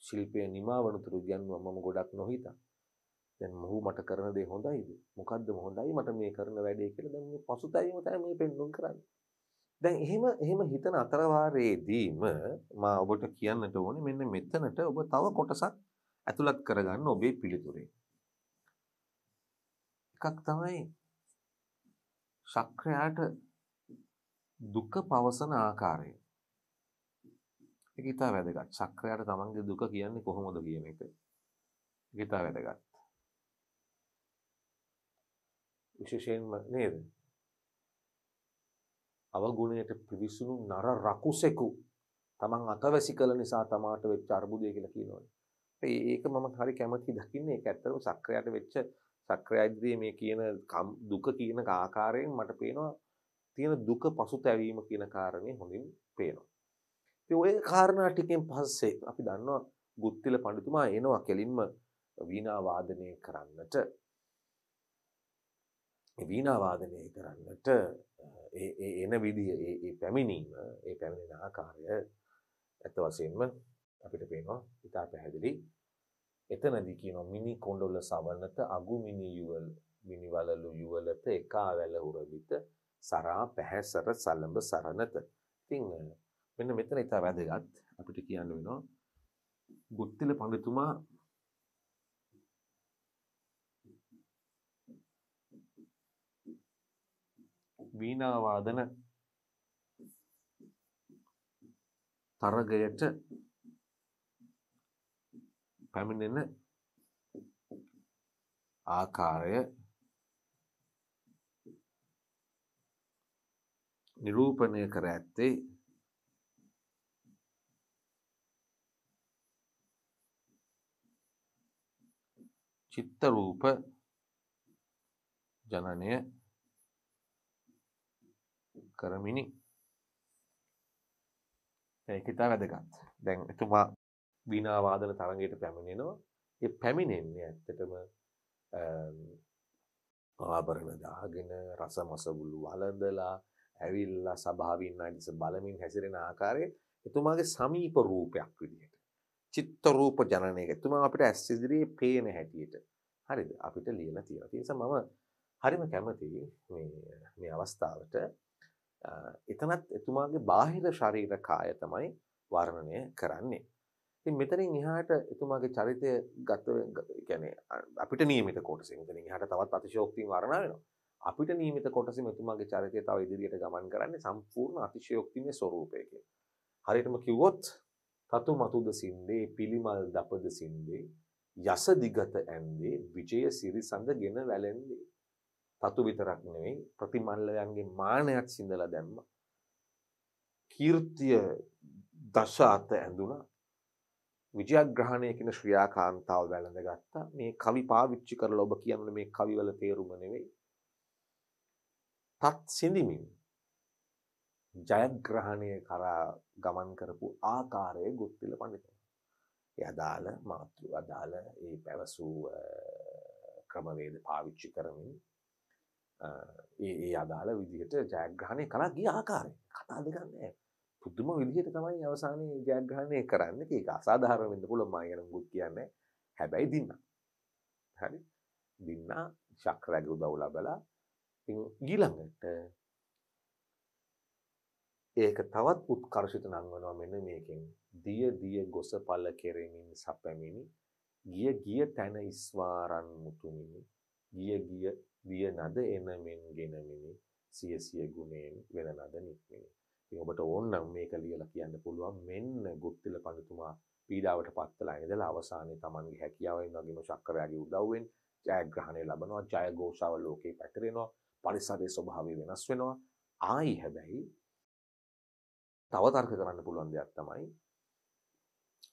ශිල්පය නිමාවනතුරු ගන්නවා මම ගොඩක් නොහිතා දැන් මොහු මට කරන දේ හොඳයිද මොකද්ද හොඳයි මට මේ කරන වැඩේ කියලා දැන් මේ පසුතැවීම තමයි මේ පෙන්වුම් කරන්නේ දැන් එහෙම එහෙම හිතන අතරවාරයේදීම මා ඔබට කියන්නට ඕනේ මෙන්න මෙතනට ඔබ තව කොටසක් ඇතුළත් කරගන්න ඔබේ පිළිතුරේ. එකක් තමයි ශක්‍රයාට දුක පවසන ආකාරය. ඒක ඊට වැදගත්. ශක්‍රයාට තමන්ගේ දුක කියන්නේ කොහොමද කියන එක. ඒක ඊට වැදගත්. විශේෂයෙන්ම නේද? අවගුණයට පිවිසුණු නර රකුසෙකු තමන් අතවැසි කළ නිසා තමාට වෙච්ච අර්බුදය කියලා කියනවනේ. ඒක මම හරි කැමති දකින්නේ ඒක ඇත්තටම සක්‍රයාට වෙච්ච සක්‍රයාද්දී මේ කියන දුක කියන ආකාරයෙන් මට පේනවා තියෙන දුක පසුතැවීම කියන කාරණේ හොඳින් පේනවා. ඉතින් ওই කාරණා ටිකෙන් පස්සේ අපි දන්නවා ගුත්තිල පඬිතුමා එනවා කෙලින්ම වීණා වාදනය කරන්නට වීනාවාදනය කරන්නට එන විදිහ ඒ පැමිණීම ඒ පැමිණෙන ආකාරය ඇත වශයෙන්ම අපිට පේනවා ඉතා පැහැදිලි එතනදි කියනවා මිනි කොණ්ඩොල සවනත අගු මිනි යුවල් මිනිවලලු යුවලත එකා වැල හුරවිත සරා පැහැසර සලඹ සරණත ඉතින් මෙන්න මෙතන ඉතා වැදගත් අපිට කියන්න වෙනවා ගුත්තිල පඬිතුමා වීණාවාදන තරගයට පැමිණෙන ආකාරය නිරූපණය කර ඇත්තේ චිත්තරූප ජනනය කරමිනි ඒකිතා වැදගත් දැන් එතුමා බීනාවාදන තරගයට පැමිණෙනවා එ පැමිණෙන්නේ ඇත්තටම ආභරණ දාගෙන රස මසබුලු වලදලා ඇවිල්ලා සභාවින්න අනිස බලමින් හැසිරෙන ආකාරය එතුමාගේ සමීප රූපයක් විදිහට චිත්ත රූප ජනනයක එතුමා අපිට ඇස් ඉදිරියේ පේන හැටියට හරිද අපිට ලියලා තියෙනවා. ඒ නිසා මම හරිම කැමතියි මේ මේ අවස්ථාවට එතනත් එතුමාගේ බාහිර ශරීර කාය තමයි වර්ණනය කරන්නේ. ඉතින් මෙතනින් එහාට එතුමාගේ චරිතය ගත يعني අපිට නියමිත කොටසින් මෙතනින් එහාට තවත් අතිශයෝක්තියෙන් වර්ණනා වෙනවා. අපිට නියමිත කොටසින් එතුමාගේ චරිතය තව ඉදිරියට ගමන් කරන්නේ සම්පූර්ණ අතිශයෝක්තිමේ ස්වરૂපයකින්. හරියටම කිව්වොත් තතු මතුද සින්දේ පිළිමල් දපද සින්දේ යස දිගත ඇන්දේ විජය සිරිසඳ ගෙන වැලෙන්දේ තතු විතරක් නෙවෙයි ප්‍රතිමල්ලයන්ගේ මානයක් සිඳලා දැම්ම. කීර්තිය දශ අත ඇඳුණා. විජයග්‍රහණය කියන ශ්‍රියා කාන්තාව වැළඳගත්තා. මේ කවි පාවිච්චි කරලා ඔබ කියන්නේ මේ කවිවල තේරුම නෙවෙයි. තත් සිඳිමින් ජයග්‍රහණය කරා ගමන් කරපු ආකාරය ගුත්තිල පඬිතුමා. ඒ අදාළ මාතෘ අදාළ ඒ පැවසූ ක්‍රමවේද පාවිච්චි කරමින් ඒ අදාළ විදිහට ජයග්‍රහණය කලා ගිය ආකාරය කතා දෙගන්න පුද්දුම විදිහට තමයි අවසානයේ ජයග්‍රහණය කරන්න ඒක අසාධාරණ වෙන්න පුළුවන් මම යන මුත් කියන්නේ හැබැයි දින්න හරි දින්න චක්‍රගේ උදව් ලැබලා ඉතින් ඊළඟට ඒක තවත් උත්කර්ෂිත නංවනවා මෙන්න මේකෙන් දිය දිය ගොස පල කෙරෙමින් සැපැමිනි ගිය ගිය තැන ඉස්වාරන් මුතුමිනි ගිය ගිය විය නද එනමෙන් ගෙනමිනි සිය සිය ගුණයෙන් වෙන නද නික්මිනි. ඉතින් ඔබට ඕනනම් මේක ලියලා කියන්න පුළුවන් මෙන්න ගුප්තිල පඬිතුමා පීඩාවට පත්ලා ඉඳලා අවසානයේ Tamanගේ හැකියාවෙන් වගේම චක්‍රයාගේ උදව්වෙන් ජයග්‍රහණය ලබනවා ජයഘോഷාව ලෝකේ පැතිරෙනවා පරිසරයේ ස්වභාවය වෙනස් වෙනවා ආයි හැබැයි තව තර්ක කරන්න පුළුවන් දෙයක් තමයි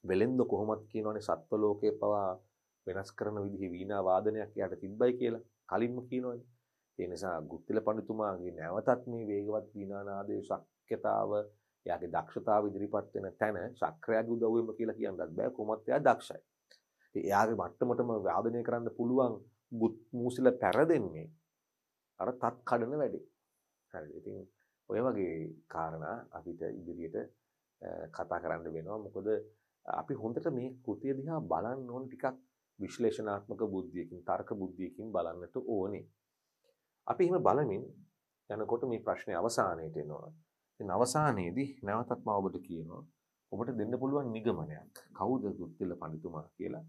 වෙලෙන්ද කොහොමත් කියනවනේ සත්ව ලෝකේ පවා වෙනස් කරන විදිහේ වීණා වාදනයක් යට තිබ්බයි කියලා කලින්ම කියනවනේ. ඒ නිසා ගුත්තිල පඬිතුමාගේ නැවතත් මේ වේගවත් වීණානාදයේ ශක්්‍යතාව, එයාගේ දක්ෂතාව ඉදිරිපත් වෙන තැන ශක්‍රයාගේ උදව්වෙම කියලා කියන්නත් බෑ. කොහොමත් එයා දක්ෂයි. එයාගේ මට්ටමටම වාදනය කරන්න පුළුවන් ගුත් මූසිල පැරදෙන්නේ අර තත් කඩන වැඩේ. හරිද? ඉතින් ඔය වගේ කාරණා අපිට ඉදිරියට කතා කරන්න වෙනවා. මොකද අපි හොඳට මේ කෘතිය දිහා බලන්න ඕන ටිකක් විශ්ලේෂණාත්මක බුද්ධියකින් තර්ක බුද්ධියකින් බලන්නට ඕනේ. අපි එහෙම බලමින් යනකොට මේ ප්‍රශ්නේ අවසානයේට එනවා. ඉතින් අවසානයේදී නැවතත් මම ඔබට කියනවා ඔබට දෙන්න පුළුවන් නිගමනයක්. කවුද දුත්තිල පඬිතුමා කියලා.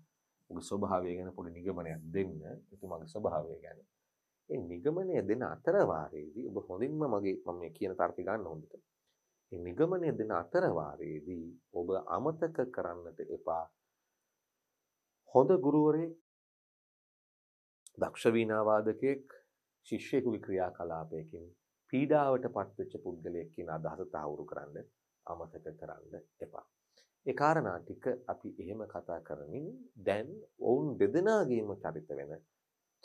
ඔහුගේ ස්වභාවය ගැන පොඩි නිගමනයක් දෙන්න. එතුමාගේ ස්වභාවය ගැන. ඒ නිගමනය දෙන අතර වාරයේදී ඔබ හොඳින්ම මගේ මම මේ කියන තර්ක ගන්න හොඳට. ඒ නිගමනය දෙන අතර වාරයේදී ඔබ අමතක කරන්නට එපා හොඳ ගුරුවරේ දක්ෂ වීණාවාදකයෙක් ශිෂ්‍යයෙකුගේ ක්‍රියාකලාපයකින් පීඩාවට පත්වෙච්ච පුද්ගලයෙක් කියන අදහස තහවුරු කරන්න අමතක කරන්න එපා. ඒ කාරණා ටික අපි එහෙම කතා කරමින් දැන් ඔවුන් දෙදෙනාගේම චරිත වෙන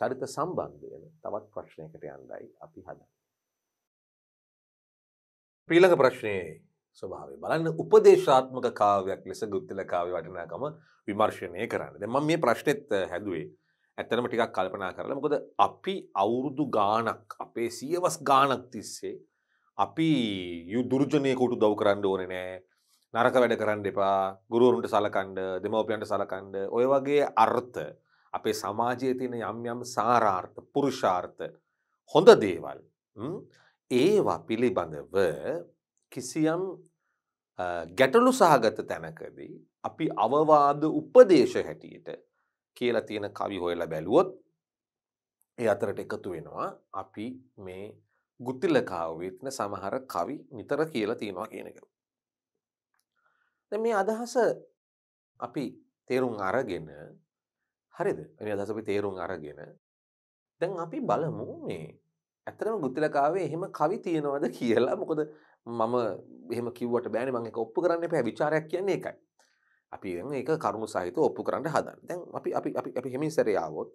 චරිත සම්බන්ධ වෙන තවත් ප්‍රශ්නයකට යන්නයි අපි හදන්නේ. ඊළඟ ප්‍රශ්නේ ස්වභාවය බලන්න උපදේශාත්මක කාවයක් ලෙස ගුත්තල කාව්‍ය වටිනාකම විමර්ශනය කරන්න දෙ ම මේ ප්‍රශ්නෙත් හැදුවේ ඇත්තනම ටිකක් කල්පනා කරලා මොකද අපි අවුරුදු ගානක් අපේ සියවස් ගානක් තිස්සේ අපි යුදුරජනයකුට දව් කරන්න ඕන නෑ නරක වැඩ කරන්න එපා ගුරුවරුන්ට සලකණ්ඩ දෙමවපියන්ට සලකණ්ඩ ඔය වගේ අර්ථ අපේ සමාජය තියෙන යම් යම් සාරාර්ථ පුරුෂාර්ථ හොඳ දේවල් ඒවා පිළිබඳව කිසියම් ගැටලු සහගත තැනකදී අපි අවවාද උපදේශ හැටියට කියලා තියෙන කවි හොයලා බැලුවොත් ඒ අතරට එකතු වෙනවා අපි මේ ගුත්තිලකාවේ තියෙන සමහර කවි නිතර කියලා තියෙනවා කියන එක. දැන් මේ අදහස අපි තේරුම් අරගෙන හරිද? මේ අදහස අපි තේරුම් අරගෙන දැන් අපි බලමු මේ ඇතරම ගුත්තිලකාවේ එහෙම කවි තියෙනවද කියලා මොකද මම එහෙම කිව්වට බෑනේ මම ඒක ඔප්පු කරන්න එපා ਵਿਚාරයක් කියන්නේ ඒකයි. අපි ඒක කරුණු සහිතව ඔප්පු කරන්න හදන. දැන් අපි අපි අපි අපි හිමින් සැරේ ආවොත්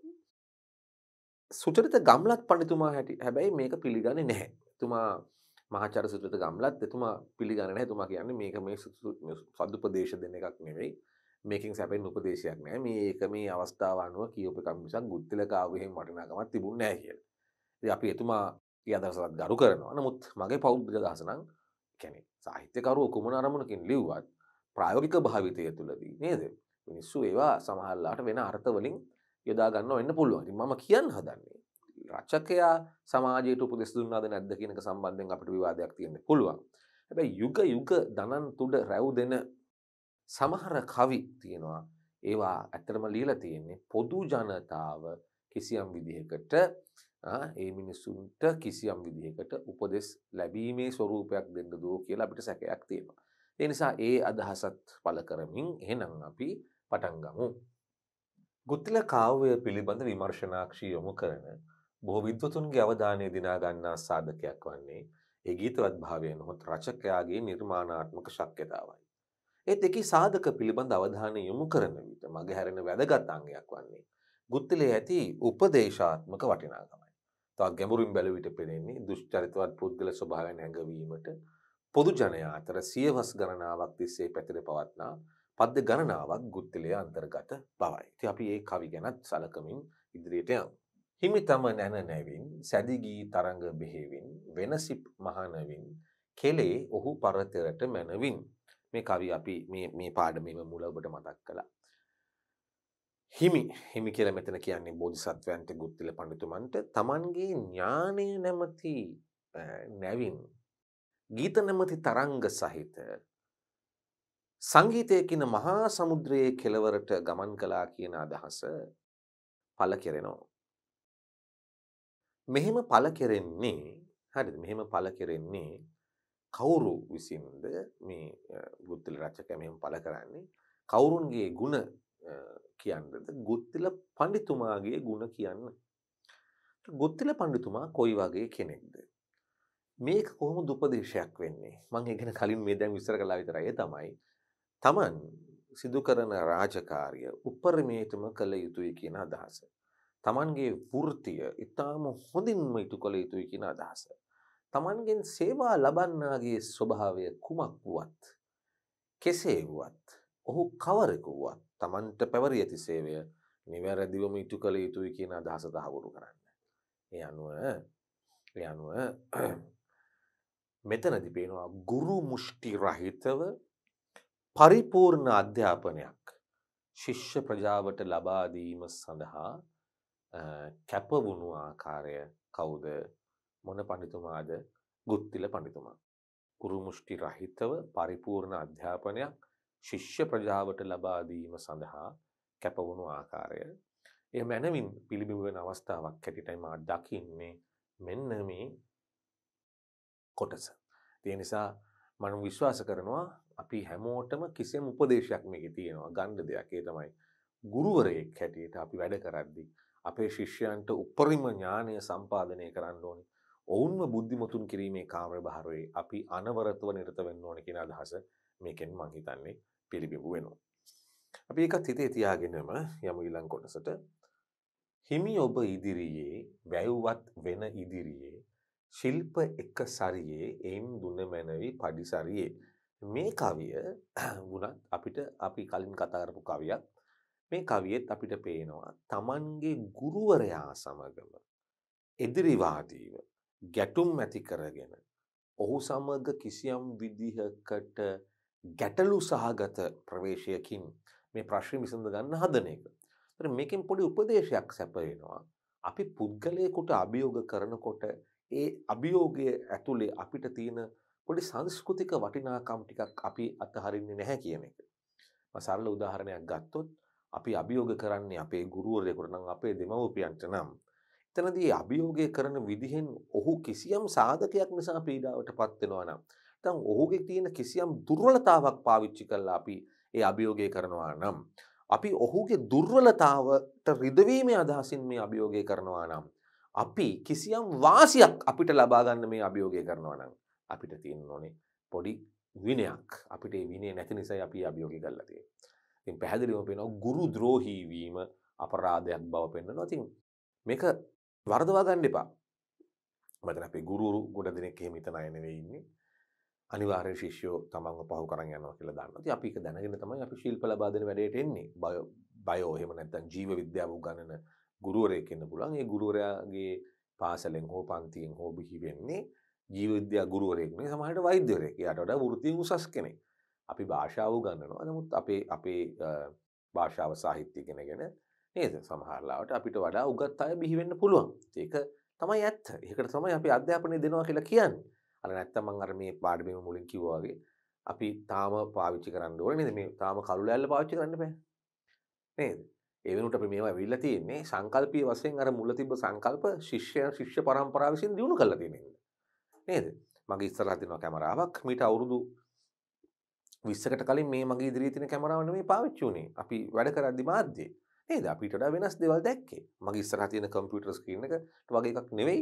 සුචරිත ගම්ලත් පඬිතුමා හැටි හැබැයි මේක පිළිගන්නේ නැහැ. එතුමා මහාචාර්ය සුචරිත ගම්ලත් එතුමා පිළිගන්නේ නැහැ. එතුමා කියන්නේ මේක මේ සදුපදේශ දෙන එකක් නෙවෙයි. මේකින් සැපෙන් උපදේශයක් නෑ මේක මේ අවස්ථාව අනුව කියෝප එකක් මිසක් ගුත්තිලකාව එහෙම වටිනාකමක් තිබුණ නැහැ කියලා. අපි එතුමා ඒ අදරසත් ගරු කරනවා නමුත් මගේ පෞද්ගල දහසනම් කැනෙ සාහිත්‍යකරුව කුමන අරමුණකින් ලිව්වත් ප්‍රායෝගික භාවිතය තුළදී නේද මිනිස්සු ඒවා සමහල්ලාට වෙන අර්ථවලින් යොදාගන්න එන්න පුළුවන් මම කියන්න හදන්නේ රචකයා සමාජයට උපදෙස් දුන්නාද නැද්ද කියනක සම්බන්ධයෙන් අපිට විවාදයක් තියෙන්න පුළුවන් හැබැයි යුග යුග දනන් තුඩ රැව් දෙන සමහර කවි තියෙනවා ඒවා ඇත්තටම ලියලා තියෙන්නේ පොදු ජනතාව කිසියම් විදිහකට ඒ මිනිස්සුන්ට කිසියම් විදිහකට උපදෙස් ලැබීමේ ස්වරූපයක් දෙන්න දෝ කියලා අපිට සැකයක් තියෙනවා. ඒ නිසා ඒ අදහසත් පළ කරමින් එහෙනම් අපි පටන්ගමු. ගුත්තිල කාව්‍ය පිළිබඳ විමර්ශනාක්ෂී යොමු කරන බොහෝ විද්වතුන්ගේ අවධානය දිනා ගන්නා සාධකයක් වන්නේ ඒ ගීතවත් භාවය නොහොත් රචකයාගේ නිර්මාණාත්මක ශක්්‍යතාවයි. ඒත් එකී සාධක පිළිබඳ අවධානය යොමු කරන විට මගේ හැරෙන වැදගත් අංගයක් වන්නේ. ගුත්තිලේ ඇති උපදේශාත්මක වටිනාගම. තවත් ගැඹුරින් බැලවිට පෙනෙන්නේ දුෂ්චරිතවත් පුද්ගල ස්වභාවයන් හැඟවීමට පොදු ජනයා අතර සියවස් ගණනාවක් තිස්සේ පැතිර පවත්නා පද්ද ගණනාවක් ගුත්තිලය අන්තර්ගත බවයි. ඉතින් අපි ඒ කවි ගැනත් සලකමින් ඉදිරියට යමු. හිමිතම නැන නැවින් සැදිගී තරංග බෙහෙවින් වෙනසිප් මහනවින් කෙලේ ඔහු පරතරට මැනවින් මේ කවි අපි මේ මේ පාඩමේම මුල ඔබට මතක් කළා. හිමි හිමි කියල මෙතන කියන්නේ බෝධිසත්වයන්ට ගුත්තිල පඬිතුමන්ට තමන්ගේ ඥානය නැමති නැවින් ගීත නැමති තරංග සහිත සංගීතයකින මහා සමුද්‍රයේ කෙලවරට ගමන් කලා කියන අදහස පල කෙරෙනවා. මෙහෙම පල කෙරෙන්නේ හරි මෙහෙම පල කෙරෙන්නේ කවුරු විසින්ද මේ ගුත්තිල රච්චක මෙම පල කරන්නේ කවුරුන්ගේ ගුණ කියන්නද ගුත්තිල පඬිතුමාගේ ಗುಣ කියන්න. ගුත්තිල පඬිතුමා කොයි වගේ කෙනෙක්ද? මේක කොහොමද උපදේශයක් වෙන්නේ? මම ඒක කලින් මේ දැන් විස්තර කළා විතරයි තමයි. Taman සිදු කරන රාජකාරිය උපරිමේතම කළ යුතුයි කියන අදහස. Tamanගේ වෘත්තිය ඊටාම හොඳින්ම ඉටු කළ යුතුයි කියන අදහස. Tamanගෙන් සේවා ලබන්නාගේ ස්වභාවය කුමක් වුවත් කෙසේ වුවත් ඔහු කවරෙකු වුවත් තමන්ට පැවරි ඇති සේවය නිවැරදිවම ඉටු කළ යුතුයි කියන අදහස දහවුරු කරන්න. ඒ අනුව ඒ අනුව මෙතනදි පේනවා ගුරු මුෂ්ටි රහිතව පරිපූර්ණ අධ්‍යාපනයක් ශිෂ්‍ය ප්‍රජාවට ලබාදීම සඳහා කැපවුණු ආකාරය කවුද මොන පඬිතුමාද ගුත්තිල පඬිතුමා. ගුරු මුෂ්ටි රහිතව පරිපූර්ණ අධ්‍යාපනයක් ශිෂ්‍ය ප්‍රජාවට ලබා දීම සඳහා කැපවුණු ආකාරය එය මනමින් පිළිබිඹු වෙන අවස්ථාවක් හැටියටයි මා දකින්නේ මෙන්න මේ කොටස. ඒ නිසා මම විශ්වාස කරනවා අපි හැමෝටම කිසියම් උපදේශයක් මේකේ තියෙනවා ගන්න දෙයක්. ඒ තමයි ගුරුවරයෙක් හැටියට අපි වැඩ කරද්දී අපේ ශිෂ්‍යයන්ට උපරිම ඥානය සම්පාදනය කරන්න ඕනේ. ඔවුන්ව බුද්ධිමතුන් කිරීමේ කාර්යභාරයේ අපි අනවරතව නිරත වෙන්න ඕනේ කියන අදහස මේකෙන් මම හිතන්නේ පිළිබිඹු වෙනවා. අපි ඒකත් හිතේ තියාගෙනම යමු ඊළඟ කොටසට. හිමි ඔබ ඉදිරියේ වැයුවත් වෙන ඉදිරියේ ශිල්ප එක සරියේ එයින් දුනමැනවි පඩිසරියේ මේ කවිය [CLEARS THROAT] වුණත් අපිට අපි කලින් කතා කරපු කවියක් මේ කවියෙත් අපිට පේනවා Tamanගේ ගුරුවරයා සමගම එදිරිවාදීව ගැටුම් ඇති කරගෙන ඔහු සමග කිසියම් විදිහකට ගැටලු සහගත ප්‍රවේශයකින් මේ ප්‍රශ්න විසඳ ගන්න හදන එක. ඒතර මේකෙන් පොඩි උපදේශයක් සැපයනවා. අපි පුද්ගලයෙකුට අභියෝග කරනකොට ඒ අභියෝගයේ ඇතුලේ අපිට තියෙන පොඩි සංස්කෘතික වටිනාකම් ටිකක් අපි අතහරින්නේ නැහැ කියන එක. මම සරල උදාහරණයක් ගත්තොත් අපි අභියෝග කරන්නේ අපේ ගුරුවරයෙකුට නම් අපේ දෙමව්පියන්ට නම් එතනදී අභියෝගය කරන විදිහෙන් ඔහු කිසියම් සාධකයක් නිසා පීඩාවටපත් වෙනවා නම් නැත්තම් ඔහුගේ තියෙන කිසියම් දුර්වලතාවක් පාවිච්චි කරලා අපි ඒ අභියෝගය කරනවා නම් අපි ඔහුගේ දුර්වලතාවට රිදවීමේ අදහසින් මේ අභියෝගය කරනවා නම් අපි කිසියම් වාසියක් අපිට ලබා ගන්න මේ අභියෝගය කරනවා නම් අපිට තියෙන්න ඕනේ පොඩි විනයක් අපිට ඒ විනය නැති නිසා අපි අභියෝගය කරලා තියෙන්නේ. ඉතින් පැහැදිලිවම පේනවා ගුරු ද්‍රෝහී වීම අපරාධයක් බව පෙන්වනවා. ඉතින් මේක වරදවා ගන්න එපා. මතන අපේ ගුරුරු ගොඩ දෙනෙක් එහෙම හිතන අය නෙවෙයි ඉන්නේ. අනිවාර්ය ශිෂ්‍යෝ තමන්ව පහු කරන් යනවා කියලා දන්නවා. ඉතින් අපි ඒක දැනගෙන තමයි අපි ශිල්ප ලබා දෙන වැඩේට එන්නේ. බයෝ බයෝ එහෙම නැත්නම් ජීව විද්‍යාව උගන්වන ගුරුවරයෙක් ඉන්න පුළුවන්. ඒ ගුරුවරයාගේ පාසලෙන් හෝ පන්තියෙන් හෝ බිහි වෙන්නේ ජීව විද්‍යා ගුරුවරයෙක් නෙවෙයි සමහරට වෛද්‍යවරයෙක්. එයාට වඩා වෘත්තියෙන් උසස් කෙනෙක්. අපි භාෂාව උගන්වනවා. නමුත් අපේ අපේ භාෂාව සාහිත්‍ය ඉගෙනගෙන නේද? සමහරලාවට අපිට වඩා උගත් අය බිහි වෙන්න පුළුවන්. ඒක තමයි ඇත්ත. ඒකට තමයි අපි අධ්‍යාපනය දෙනවා කියලා කියන්නේ. අර නැත්තම් මම අර මේ පාඩමේ මුලින් කිව්වා වගේ අපි තාම පාවිච්චි කරන්න ඕනේ නේද මේ තාම කළු ලෑල්ල පාවිච්චි කරන්න බෑ නේද ඒ වෙනුවට අපි මේවා වෙවිලා තියෙන්නේ සංකල්පීය වශයෙන් අර මුල තිබ්බ සංකල්ප ශිෂ්‍යයන් ශිෂ්‍ය පරම්පරාව විසින් දිනු කරලා තියෙන නේද මගේ ඉස්සරහා තියෙන කැමරාවක් මීට අවුරුදු 20කට කලින් මේ මගේ ඉදිරියේ තියෙන කැමරාව නෙමෙයි පාවිච්චි වුනේ අපි වැඩ කරද්දි මාධ්‍යයේ නේද අපිට වඩා වෙනස් දේවල් දැක්කේ මගේ ඉස්සරහා තියෙන කම්පියුටර් ස්ක්‍රීන් එකට වගේ එකක් නෙවෙයි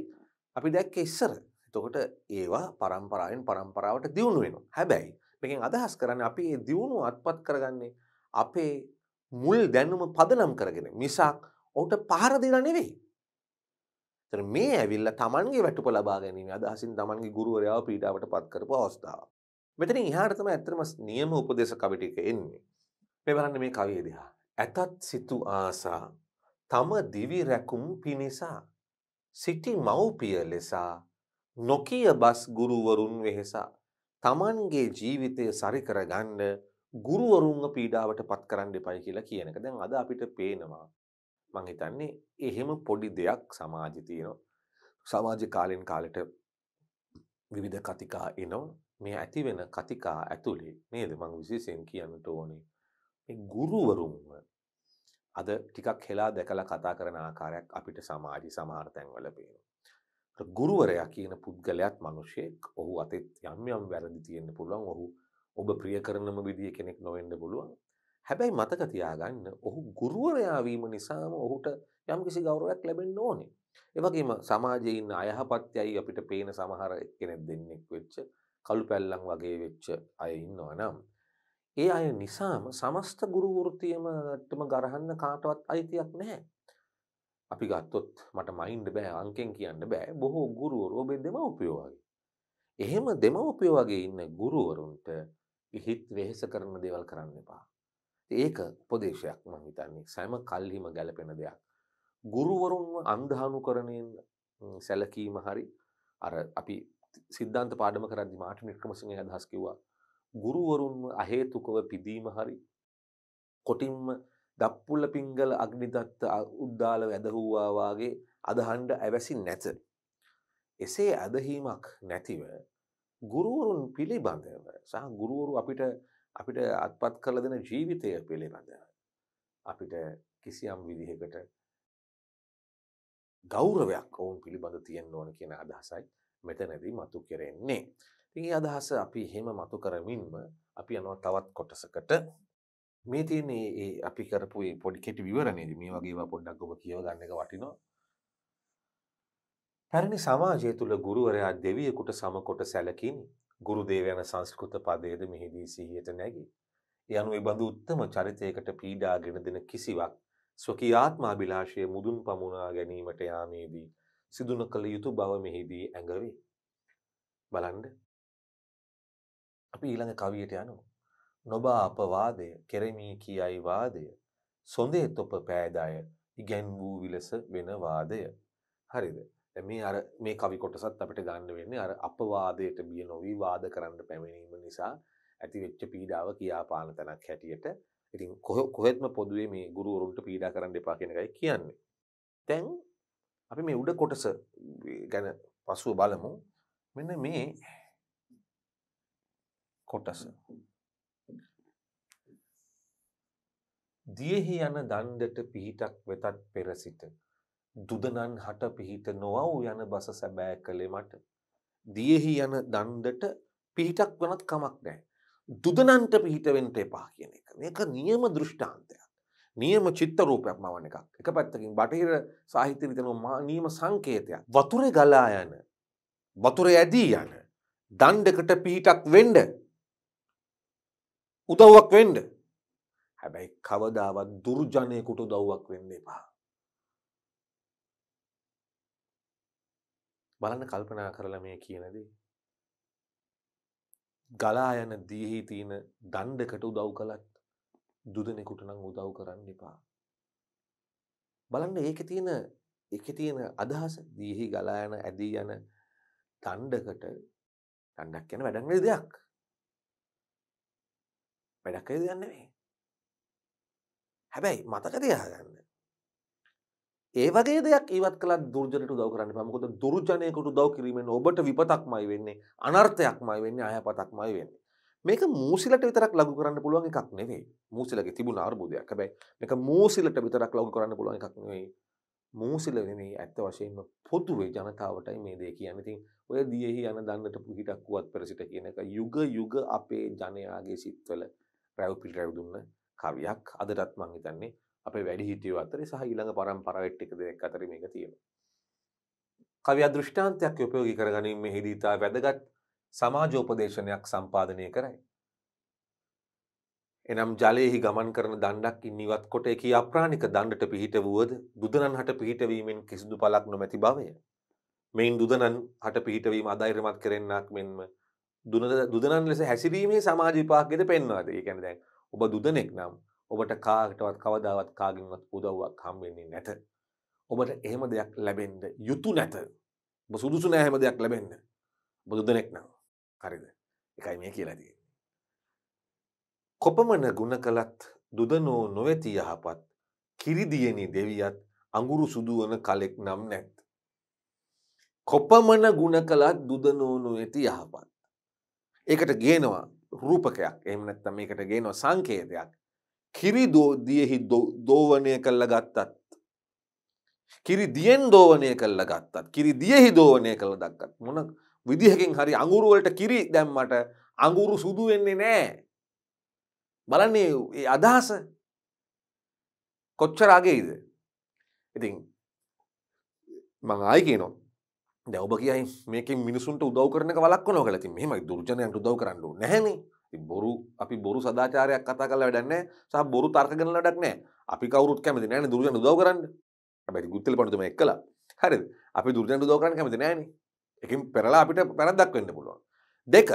අපි දැක්කේ ඉස්සර එතකොට ඒවා පරම්පරාවෙන් පරම්පරාවට දියුණු වෙනවා. හැබැයි මේකෙන් අදහස් කරන්නේ අපි මේ දියුණුව අත්පත් කරගන්නේ අපේ මුල් දැනුම පදනම් කරගෙන මිසක් ඔහුට පහර දීලා නෙවෙයි. එතන මේ ඇවිල්ලා Tamanගේ වැටුප ලබා ගැනීම අදහසින් Tamanගේ ගුරුවරයාව පීඩාවට පත් කරපු අවස්ථාව. මෙතනින් එහාට තමයි ඇත්තටම නියම උපදේශ කවි ටික එන්නේ. මේ බලන්න මේ කවිය දිහා. ඇතත් සිතු ආසා තම දිවි රැකුම් පිනිසා සිටි මව්පිය ලෙසා නොකිය බස් ගුරුවරුන් වෙහෙසා තමන්ගේ ජීවිතය සරිකර ගන්න ගුරුවරුන්ව පීඩාවට පත් කරන්න එපයි කියලා කියන එක දැන් අද අපිට පේනවා මං හිතන්නේ එහෙම පොඩි දෙයක් සමාජයේ තියෙනවා සමාජ කාලෙන් කාලෙට විවිධ කතිකා එනවා මේ ඇති වෙන කතිකා ඇතුලේ නේද මං විශේෂයෙන් කියන්නට ඕනේ මේ ගුරුවරුන්ව අද ටිකක් හෙලා දැකලා කතා කරන ආකාරයක් අපිට සමාජي සමහර තැන්වල පේනවා ගුරුවරයා කියන පුද්ගලයාත් මිනිසෙක්. ඔහු අතෙත් යම් යම් වැරදි තියෙන්න පුළුවන්. ඔහු ඔබ ප්‍රිය කරනම විදිය කෙනෙක් නොවෙන්න පුළුවන්. හැබැයි මතක තියාගන්න ඔහු ගුරුවරයා වීම නිසාම ඔහුට යම්කිසි ගෞරවයක් ලැබෙන්න ඕනේ. ඒ වගේම සමාජයේ ඉන්න අයහපත්යයි අපිට පේන සමහර කෙනෙක් දෙන්නෙක් වෙච්ච කළු පැල්ලම් වගේ වෙච්ච අය ඉන්නවා නම් ඒ අය නිසාම සමස්ත ගුරු වෘත්තියමටම ගරහන්න කාටවත් අයිතියක් නැහැ. අපි ගත්තොත් මට මයින්ඩ් බෑ අංකෙන් කියන්න බෑ බොහෝ ගුරුවරු ඔබේ දෙමව්පියෝ වගේ. එහෙම දෙමව්පියෝ වගේ ඉන්න ගුරුවරුන්ට හිත වෙහෙස කරන දේවල් කරන්න එපා. ඒක උපදේශයක් මම හිතන්නේ සෑම කල්හිම ගැලපෙන දෙයක්. ගුරුවරුන්ව අන්ධානුකරණයෙන් සැලකීම හරි අර අපි සිද්ධාන්ත පාඩම කරද්දි මාටින් වික්‍රමසිංහ අදහස් කිව්වා ගුරුවරුන්ව අහේතුකව පිදීම හරි කොටින්ම දප්පුල්ල පිංගල අග්නිදත්ත උද්දාලව ඇදහූවා වගේ අදහන්ඩ ඇවැසි නැත. එසේ ඇදහීමක් නැතිව ගුරුවරුන් පිළිබඳව සහ ගුරුවරු අපිට අපිට අත්පත් කළ දෙන ජීවිතය පිළිබඳව. අපිට කිසියම් විදිහකට ගෞරවයක් ඔවුන් පිළිබඳ තියෙන් ඕන කියන අදහසයි මෙතනැදී මතු කෙරෙන්නේ. ඒ අදහස අපි හෙම මතු කරමින්ම අපි යනවා තවත් කොටසකට මේ තියන්නේ ඒ අපි කරපු පොඩිකෙට විවරණේද මේ වගේ පොඩ්ඩක් ඔබ කියව ගන්න එක වටිනවා පැරණි සමාජය තුළ ගුරුවරයා දෙවියෙකුට සමකොට සැලකිනි ගුරු දේවයන සංස්කෘත පදයද මෙහිදී සිහියට නැගී. ඒ අනුව එබඳු උත්තම චරිතයකට පීඩාගෙන දෙන කිසිවක් ස්වකී ආත්මාභිලාෂය මුදුන් පමුණා ගැනීමට යාමේදී සිදුන කළ යුතු බව මෙහිදී ඇඟවේ. බලන්ඩ අපි ඊළඟ කවියට යනවා. නොබා අපවාදය කෙරෙමී කියයි වාදය සොඳේ තොප පෑදාය ඉගැන් වූ විලස වෙන වාදය හරිද මේ අර මේ කවි කොටසත් අපිට ගන්න වෙන්නේ අර අපවාදයට බිය නොවී වාද කරන්න පැමිණීම නිසා ඇති වෙච්ච පීඩාව කියාපාන තැනක් හැටියට ඉතින් කොහෙත්ම පොදුවේ මේ ගුරුවරුන්ට පීඩා කරන්න එපා කියන එකයි කියන්නේ දැන් අපි මේ උඩ කොටස ගැන පසුව බලමු මෙන්න මේ කොටස දියෙහි යන දණ්ඩට පිහිටක් වෙතත් පෙරසිට දුදනන් හට පිහිට නොවව් යන බස සැබෑ කළේ මට දියෙහි යන දණ්ඩට පිහිටක් වනත් කමක් නෑ දුදනන්ට පිහිටවෙන්න එපා කියන එක මේක නියම දෘෂ්ටාන්තයක් නියම චිත්ත රූපයක් මවන එකක් එක පැත්තකින් බටහිර සාහිත්‍ය විතනවා නියම සංකේතයක් වතුරේ ගලා යන වතුරේ ඇදී යන දණ්ඩකට පිහිටක් වෙන්න උදව්වක් වෙන්න හැබැයි කවදාවත් දුර්ජනයෙකුට උදව්වක් වෙන්න එපා. බලන්න කල්පනා කරලා මේ කියන දේ. ගලා යන දීහි තියෙන දණ්ඩකට උදව් කළත් දුදෙනෙකුට නම් උදව් කරන්න එපා. බලන්න ඒකේ තියෙන ඒකේ තියෙන අදහස දීහි ගලා යන ඇදී යන දණ්ඩකට දණ්ඩක් කියන වැඩක් නෙවෙයි දෙයක්. වැඩක් කියලා දෙයක් නෙවෙයි. හැබැයි මතක තියාගන්න. ඒ වගේ දෙයක් ඉවත් කළත් දුර්ජනයට උදව් කරන්න එපා. මොකද දුර්ජනයකට උදව් කිරීමෙන් ඔබට විපතක්මයි වෙන්නේ, අනර්ථයක්මයි වෙන්නේ, අයහපතක්මයි වෙන්නේ. මේක මූසිලට විතරක් ලඟු කරන්න පුළුවන් එකක් නෙවෙයි. මූසිලගේ තිබුණ අර්බුදයක්. හැබැයි මේක මූසිලට විතරක් ලඟු කරන්න පුළුවන් එකක් නෙවෙයි. මූසිල නෙමේ ඇත්ත වශයෙන්ම පොදුවේ ජනතාවටයි මේ දේ කියන්නේ. ඉතින් ඔය දියෙහි යන දන්නට පිටක් වුවත් පෙර සිට කියන එක යුග යුග අපේ ජනයාගේ සිත්වල රැව් පිළ රැව් දුන්න කවියක් අදටත් මං හිතන්නේ අපේ වැඩිහිටියෝ අතරේ සහ ඊළඟ පරම්පරාවට ටික දෙනෙක් අතර මේක තියෙනවා. කවියා දෘෂ්ටාන්තයක් යොපයෝගී කරගැනීමේ හිදීතා වැදගත් සමාජෝපදේශනයක් සම්පාදනය කරයි. එනම් ජලයෙහි ගමන් කරන දණ්ඩක් ඉන්නවත් කොට එක අප්‍රාණික දණ්ඩට පිහිට වුවද දුදනන් හට පිහිටවීමෙන් කිසිදු පලක් නොමැති බවය. මෙයින් දුදනන් හට පිහිටවීම අධෛර්මත් කරෙන්න්නක් මෙන්ම දුදනන් ලෙස හැසිරීමේ සමාජිපාක්ගෙද පෙන්වාද ඒ කැන දැන් ඔබ දුදනෙක් නම් ඔබට කාටවත් කවදාවත් කාගින්වත් උදව්වක් හම්බෙන්නේ නැත. ඔබට එහෙම දෙයක් ලැබෙන්ද යුතු නැත. ඔබ සුදුසු නෑ හැම දෙයක් ලැබෙන්න. ඔබ දුදනෙක් නම්. හරිද? එකයි මේ කියලා තියෙන්නේ. කොපමණ ಗುಣ කළත් දුදනෝ නොවේති යහපත් කිරිදියනි දෙවියත් අඟුරු සුදුවන කලෙක් නම් නැත්. කොපමණ ಗುಣ කළත් දුදනෝ නොවේති යහපත්. ඒකට ගේනවා රූපකයක් එහම නැත්තම් මේකට ගේනො සංකේතයක් කිරි දියෙහි දෝවනය කල්ල ගත්තත් කිරි දියෙන් දෝවනය කල්ල ගත්තත් කිරි දියෙහි දෝවනය කළ දක්කත් මොන විදිහකින් හරි අඟුරුවලට කිරි දැම්මට අඟුරු සුදු වෙන්නේ නෑ බලන්නේ ඒ අදහස කොච්චරාගේද ඉතින් මං ආයි කියනවා දැවබ කියයි මේක මිනිසුන්ට උදව් කරන වලක් නො කලති මෙම දුර්ජනයන්ට උදව් කරන්නු නැහැන බොරු අපි බොරු සදාචාරයක් කතා කලා වැඩන්න සහ බොරු තර්කගන ලඩක් නෑ අපි කවරුත් කැමති නෑන දුර්ජන උදව කරන්න බැරි ගුත්තල පටම එක් කළ හරි අපි දුර්ජන උදව කරන්න කැමති නෑන එකින් පෙරලා අපිට පැරදක් වෙන්න පුළුවන් දෙක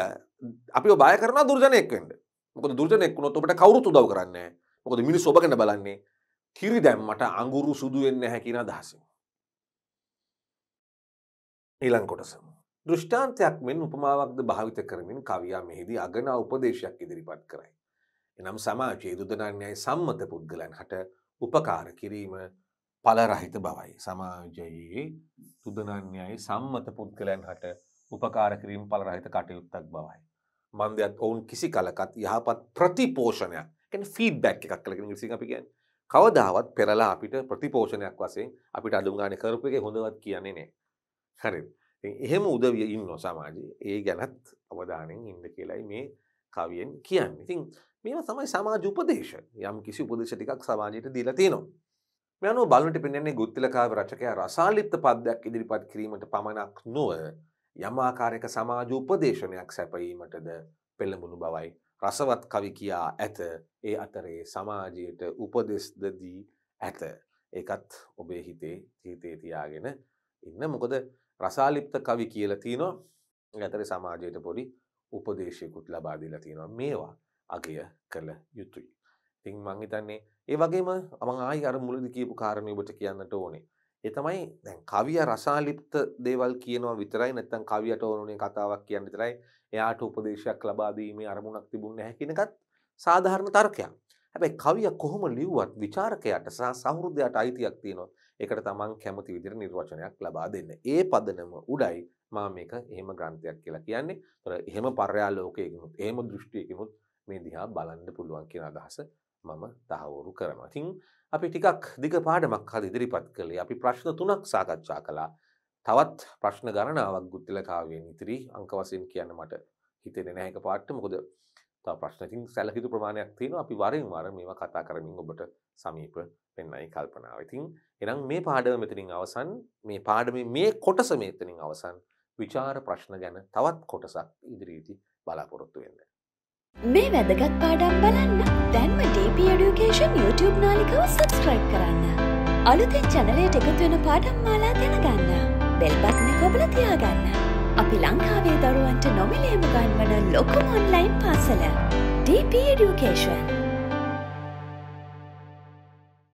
අපි බය කරන දුර්ජනයෙක්වෙන්ට මොක දුර්ජනයෙක්ුණොත් ඔට කවරුත් උදව කරන්න මොකද මිනි සොබගන්න බලන්නේ කිරි දැම්මට අංගුරු සුදුවෙන්න හැකින දහසින් ඊළං කොටස. දෘෂ්ඨාන්තයක් මෙන් උපමාවක්ද භාවිත කරමින් කවියා මෙහිදී අගනා උපදේශයක් ඉදිරිපත් කරයි. එනම් සමාජයේ දුදනන්‍යයි සම්මත පුද්ගලන් හට උපකාර කිරීම පලරහිත බවයි. සමාජයේ තුදනන්‍යයි සම්මත පුද්ගලන් හට උපකාර කිරීම පලරහිත කටයුත්තක් බවයි. මන්දයත් ඔවුන් කිසි කලකත් යහපත් ප්‍රතිපෝෂණයක් කැන ෆීඩ්බැක් එකක් කලගෙන සිං අපි ගැන් කවදාවත් පෙරලා අපිට ප්‍රතිපෝෂණයක් වසෙන් අපිට අඩුගාන කරපු එක හොඳවත් කියන්නේ නෑ හරි එහෙම උදවිය ඉන්න සමාජයේ ඒ ගැනත් අවධානයෙන් ඉන්න කියලයි මේ කවියෙන් කියන්න ඉතින් මේම තමයි සමාජ උපදේශ යම් කිසි උපදේශ ටිකක් සමාජයට දීලා තියෙනවා මෙයනු බලට පෙන්න්නේ ගුත්තිලකාව රචකයා රසාලිප්ත පද්යක් ඉදිරිපත් කිරීමට පමණක් නොව යමාකාරයක සමාජ උපදේශනයක් සැපීමටද පෙළඹුණු බවයි රසවත් කවි කියා ඇත ඒ අතරේ සමාජයට උපදෙස්දදී ඇත එකත් ඔබේ හිතේ හිතේ තියාගෙන ඉන්න මොකද රසාලිප්ත කවි කියලා තියෙනවා ඇතර සමාජයට පොඩි උපදේශයකුත් ලබා දීලා තියෙනවා මේවා අගය කළ යුතුයි. ඉතින් මං හිතන්නේ ඒ වගේම මම ආයි අර මුලදී කියපු කාරණේ ඔබට කියන්නට ඕනේ. ඒ තමයි දැන් කවියා රසාලිප්ත දේවල් කියනවා විතරයි නැත්නම් කවියට ඕනුනේ කතාවක් කියන්න විතරයි එයාට උපදේශයක් ලබා දීමේ අරමුණක් තිබුණේ නැහැ කියන එකත් සාධාරණ තර්කයක්. හැබැයි කවිය කොහොම ලිව්වත් ਵਿਚාරකයාට සහ සහෘදයාට අයිතියක් තියෙනවා. එකට තමන් කැමති විදිර නිර්වචනයක් ලබා දෙන්න. ඒ පදනම උඩයි මා මේක එහෙම ග්‍රන්ථයක් කියලා කියන්නේ තොර එහෙම පර්යාලෝකයකනුත් ඒම දෘෂ්ටියකනුත් මේ දිහා බලන්න පුළුවන් කියෙන අදහස මම තහවුරු කරනවා. තින් අපි ටිකක් දිග පාඩමක් හද ඉදිරිපත් කළේ අපි ප්‍රශ්න තුනක් සාකච්ඡා කලා තවත් ප්‍රශ්න ගණනාවක් ගුත්තිලකාවෙන් ඉතිරි අංකවසයෙන් කියන්න මට හිතෙන නැහැක පාට්ට මොකද තව ප්‍රශ්නතින් සැලහිතු ප්‍රමාණයක් තියෙන අපි වරෙන් වර මේවා කතා කරමින් ඔබට සමීප පෙන්නයි කල්පනාව ඉතින් එනම් මේ පාඩම මෙතනින් අවසන් මේ පාඩම මේ කොටස මෙතනින් අවසන් විචාර ප්‍රශ්න ගැන තවත් කොටසක් ඉදිරියේදී බලාපොරොත්තු වෙන්න. මේ වැදගත් පාඩම් බලන්න දැන්ම DP Education YouTube නාලිකාව subscribe කරන්න. අලුතෙන් channelයට එකතු වෙන පාඩම් මාලා දැනගන්න. බෙල් බටන කොබල තියාගන්න. අපි ලංකාවේ දරුවන්ට නොමිලේම ගන්වන ලොකුම ඔන්ලයින් පාසල. DP Education.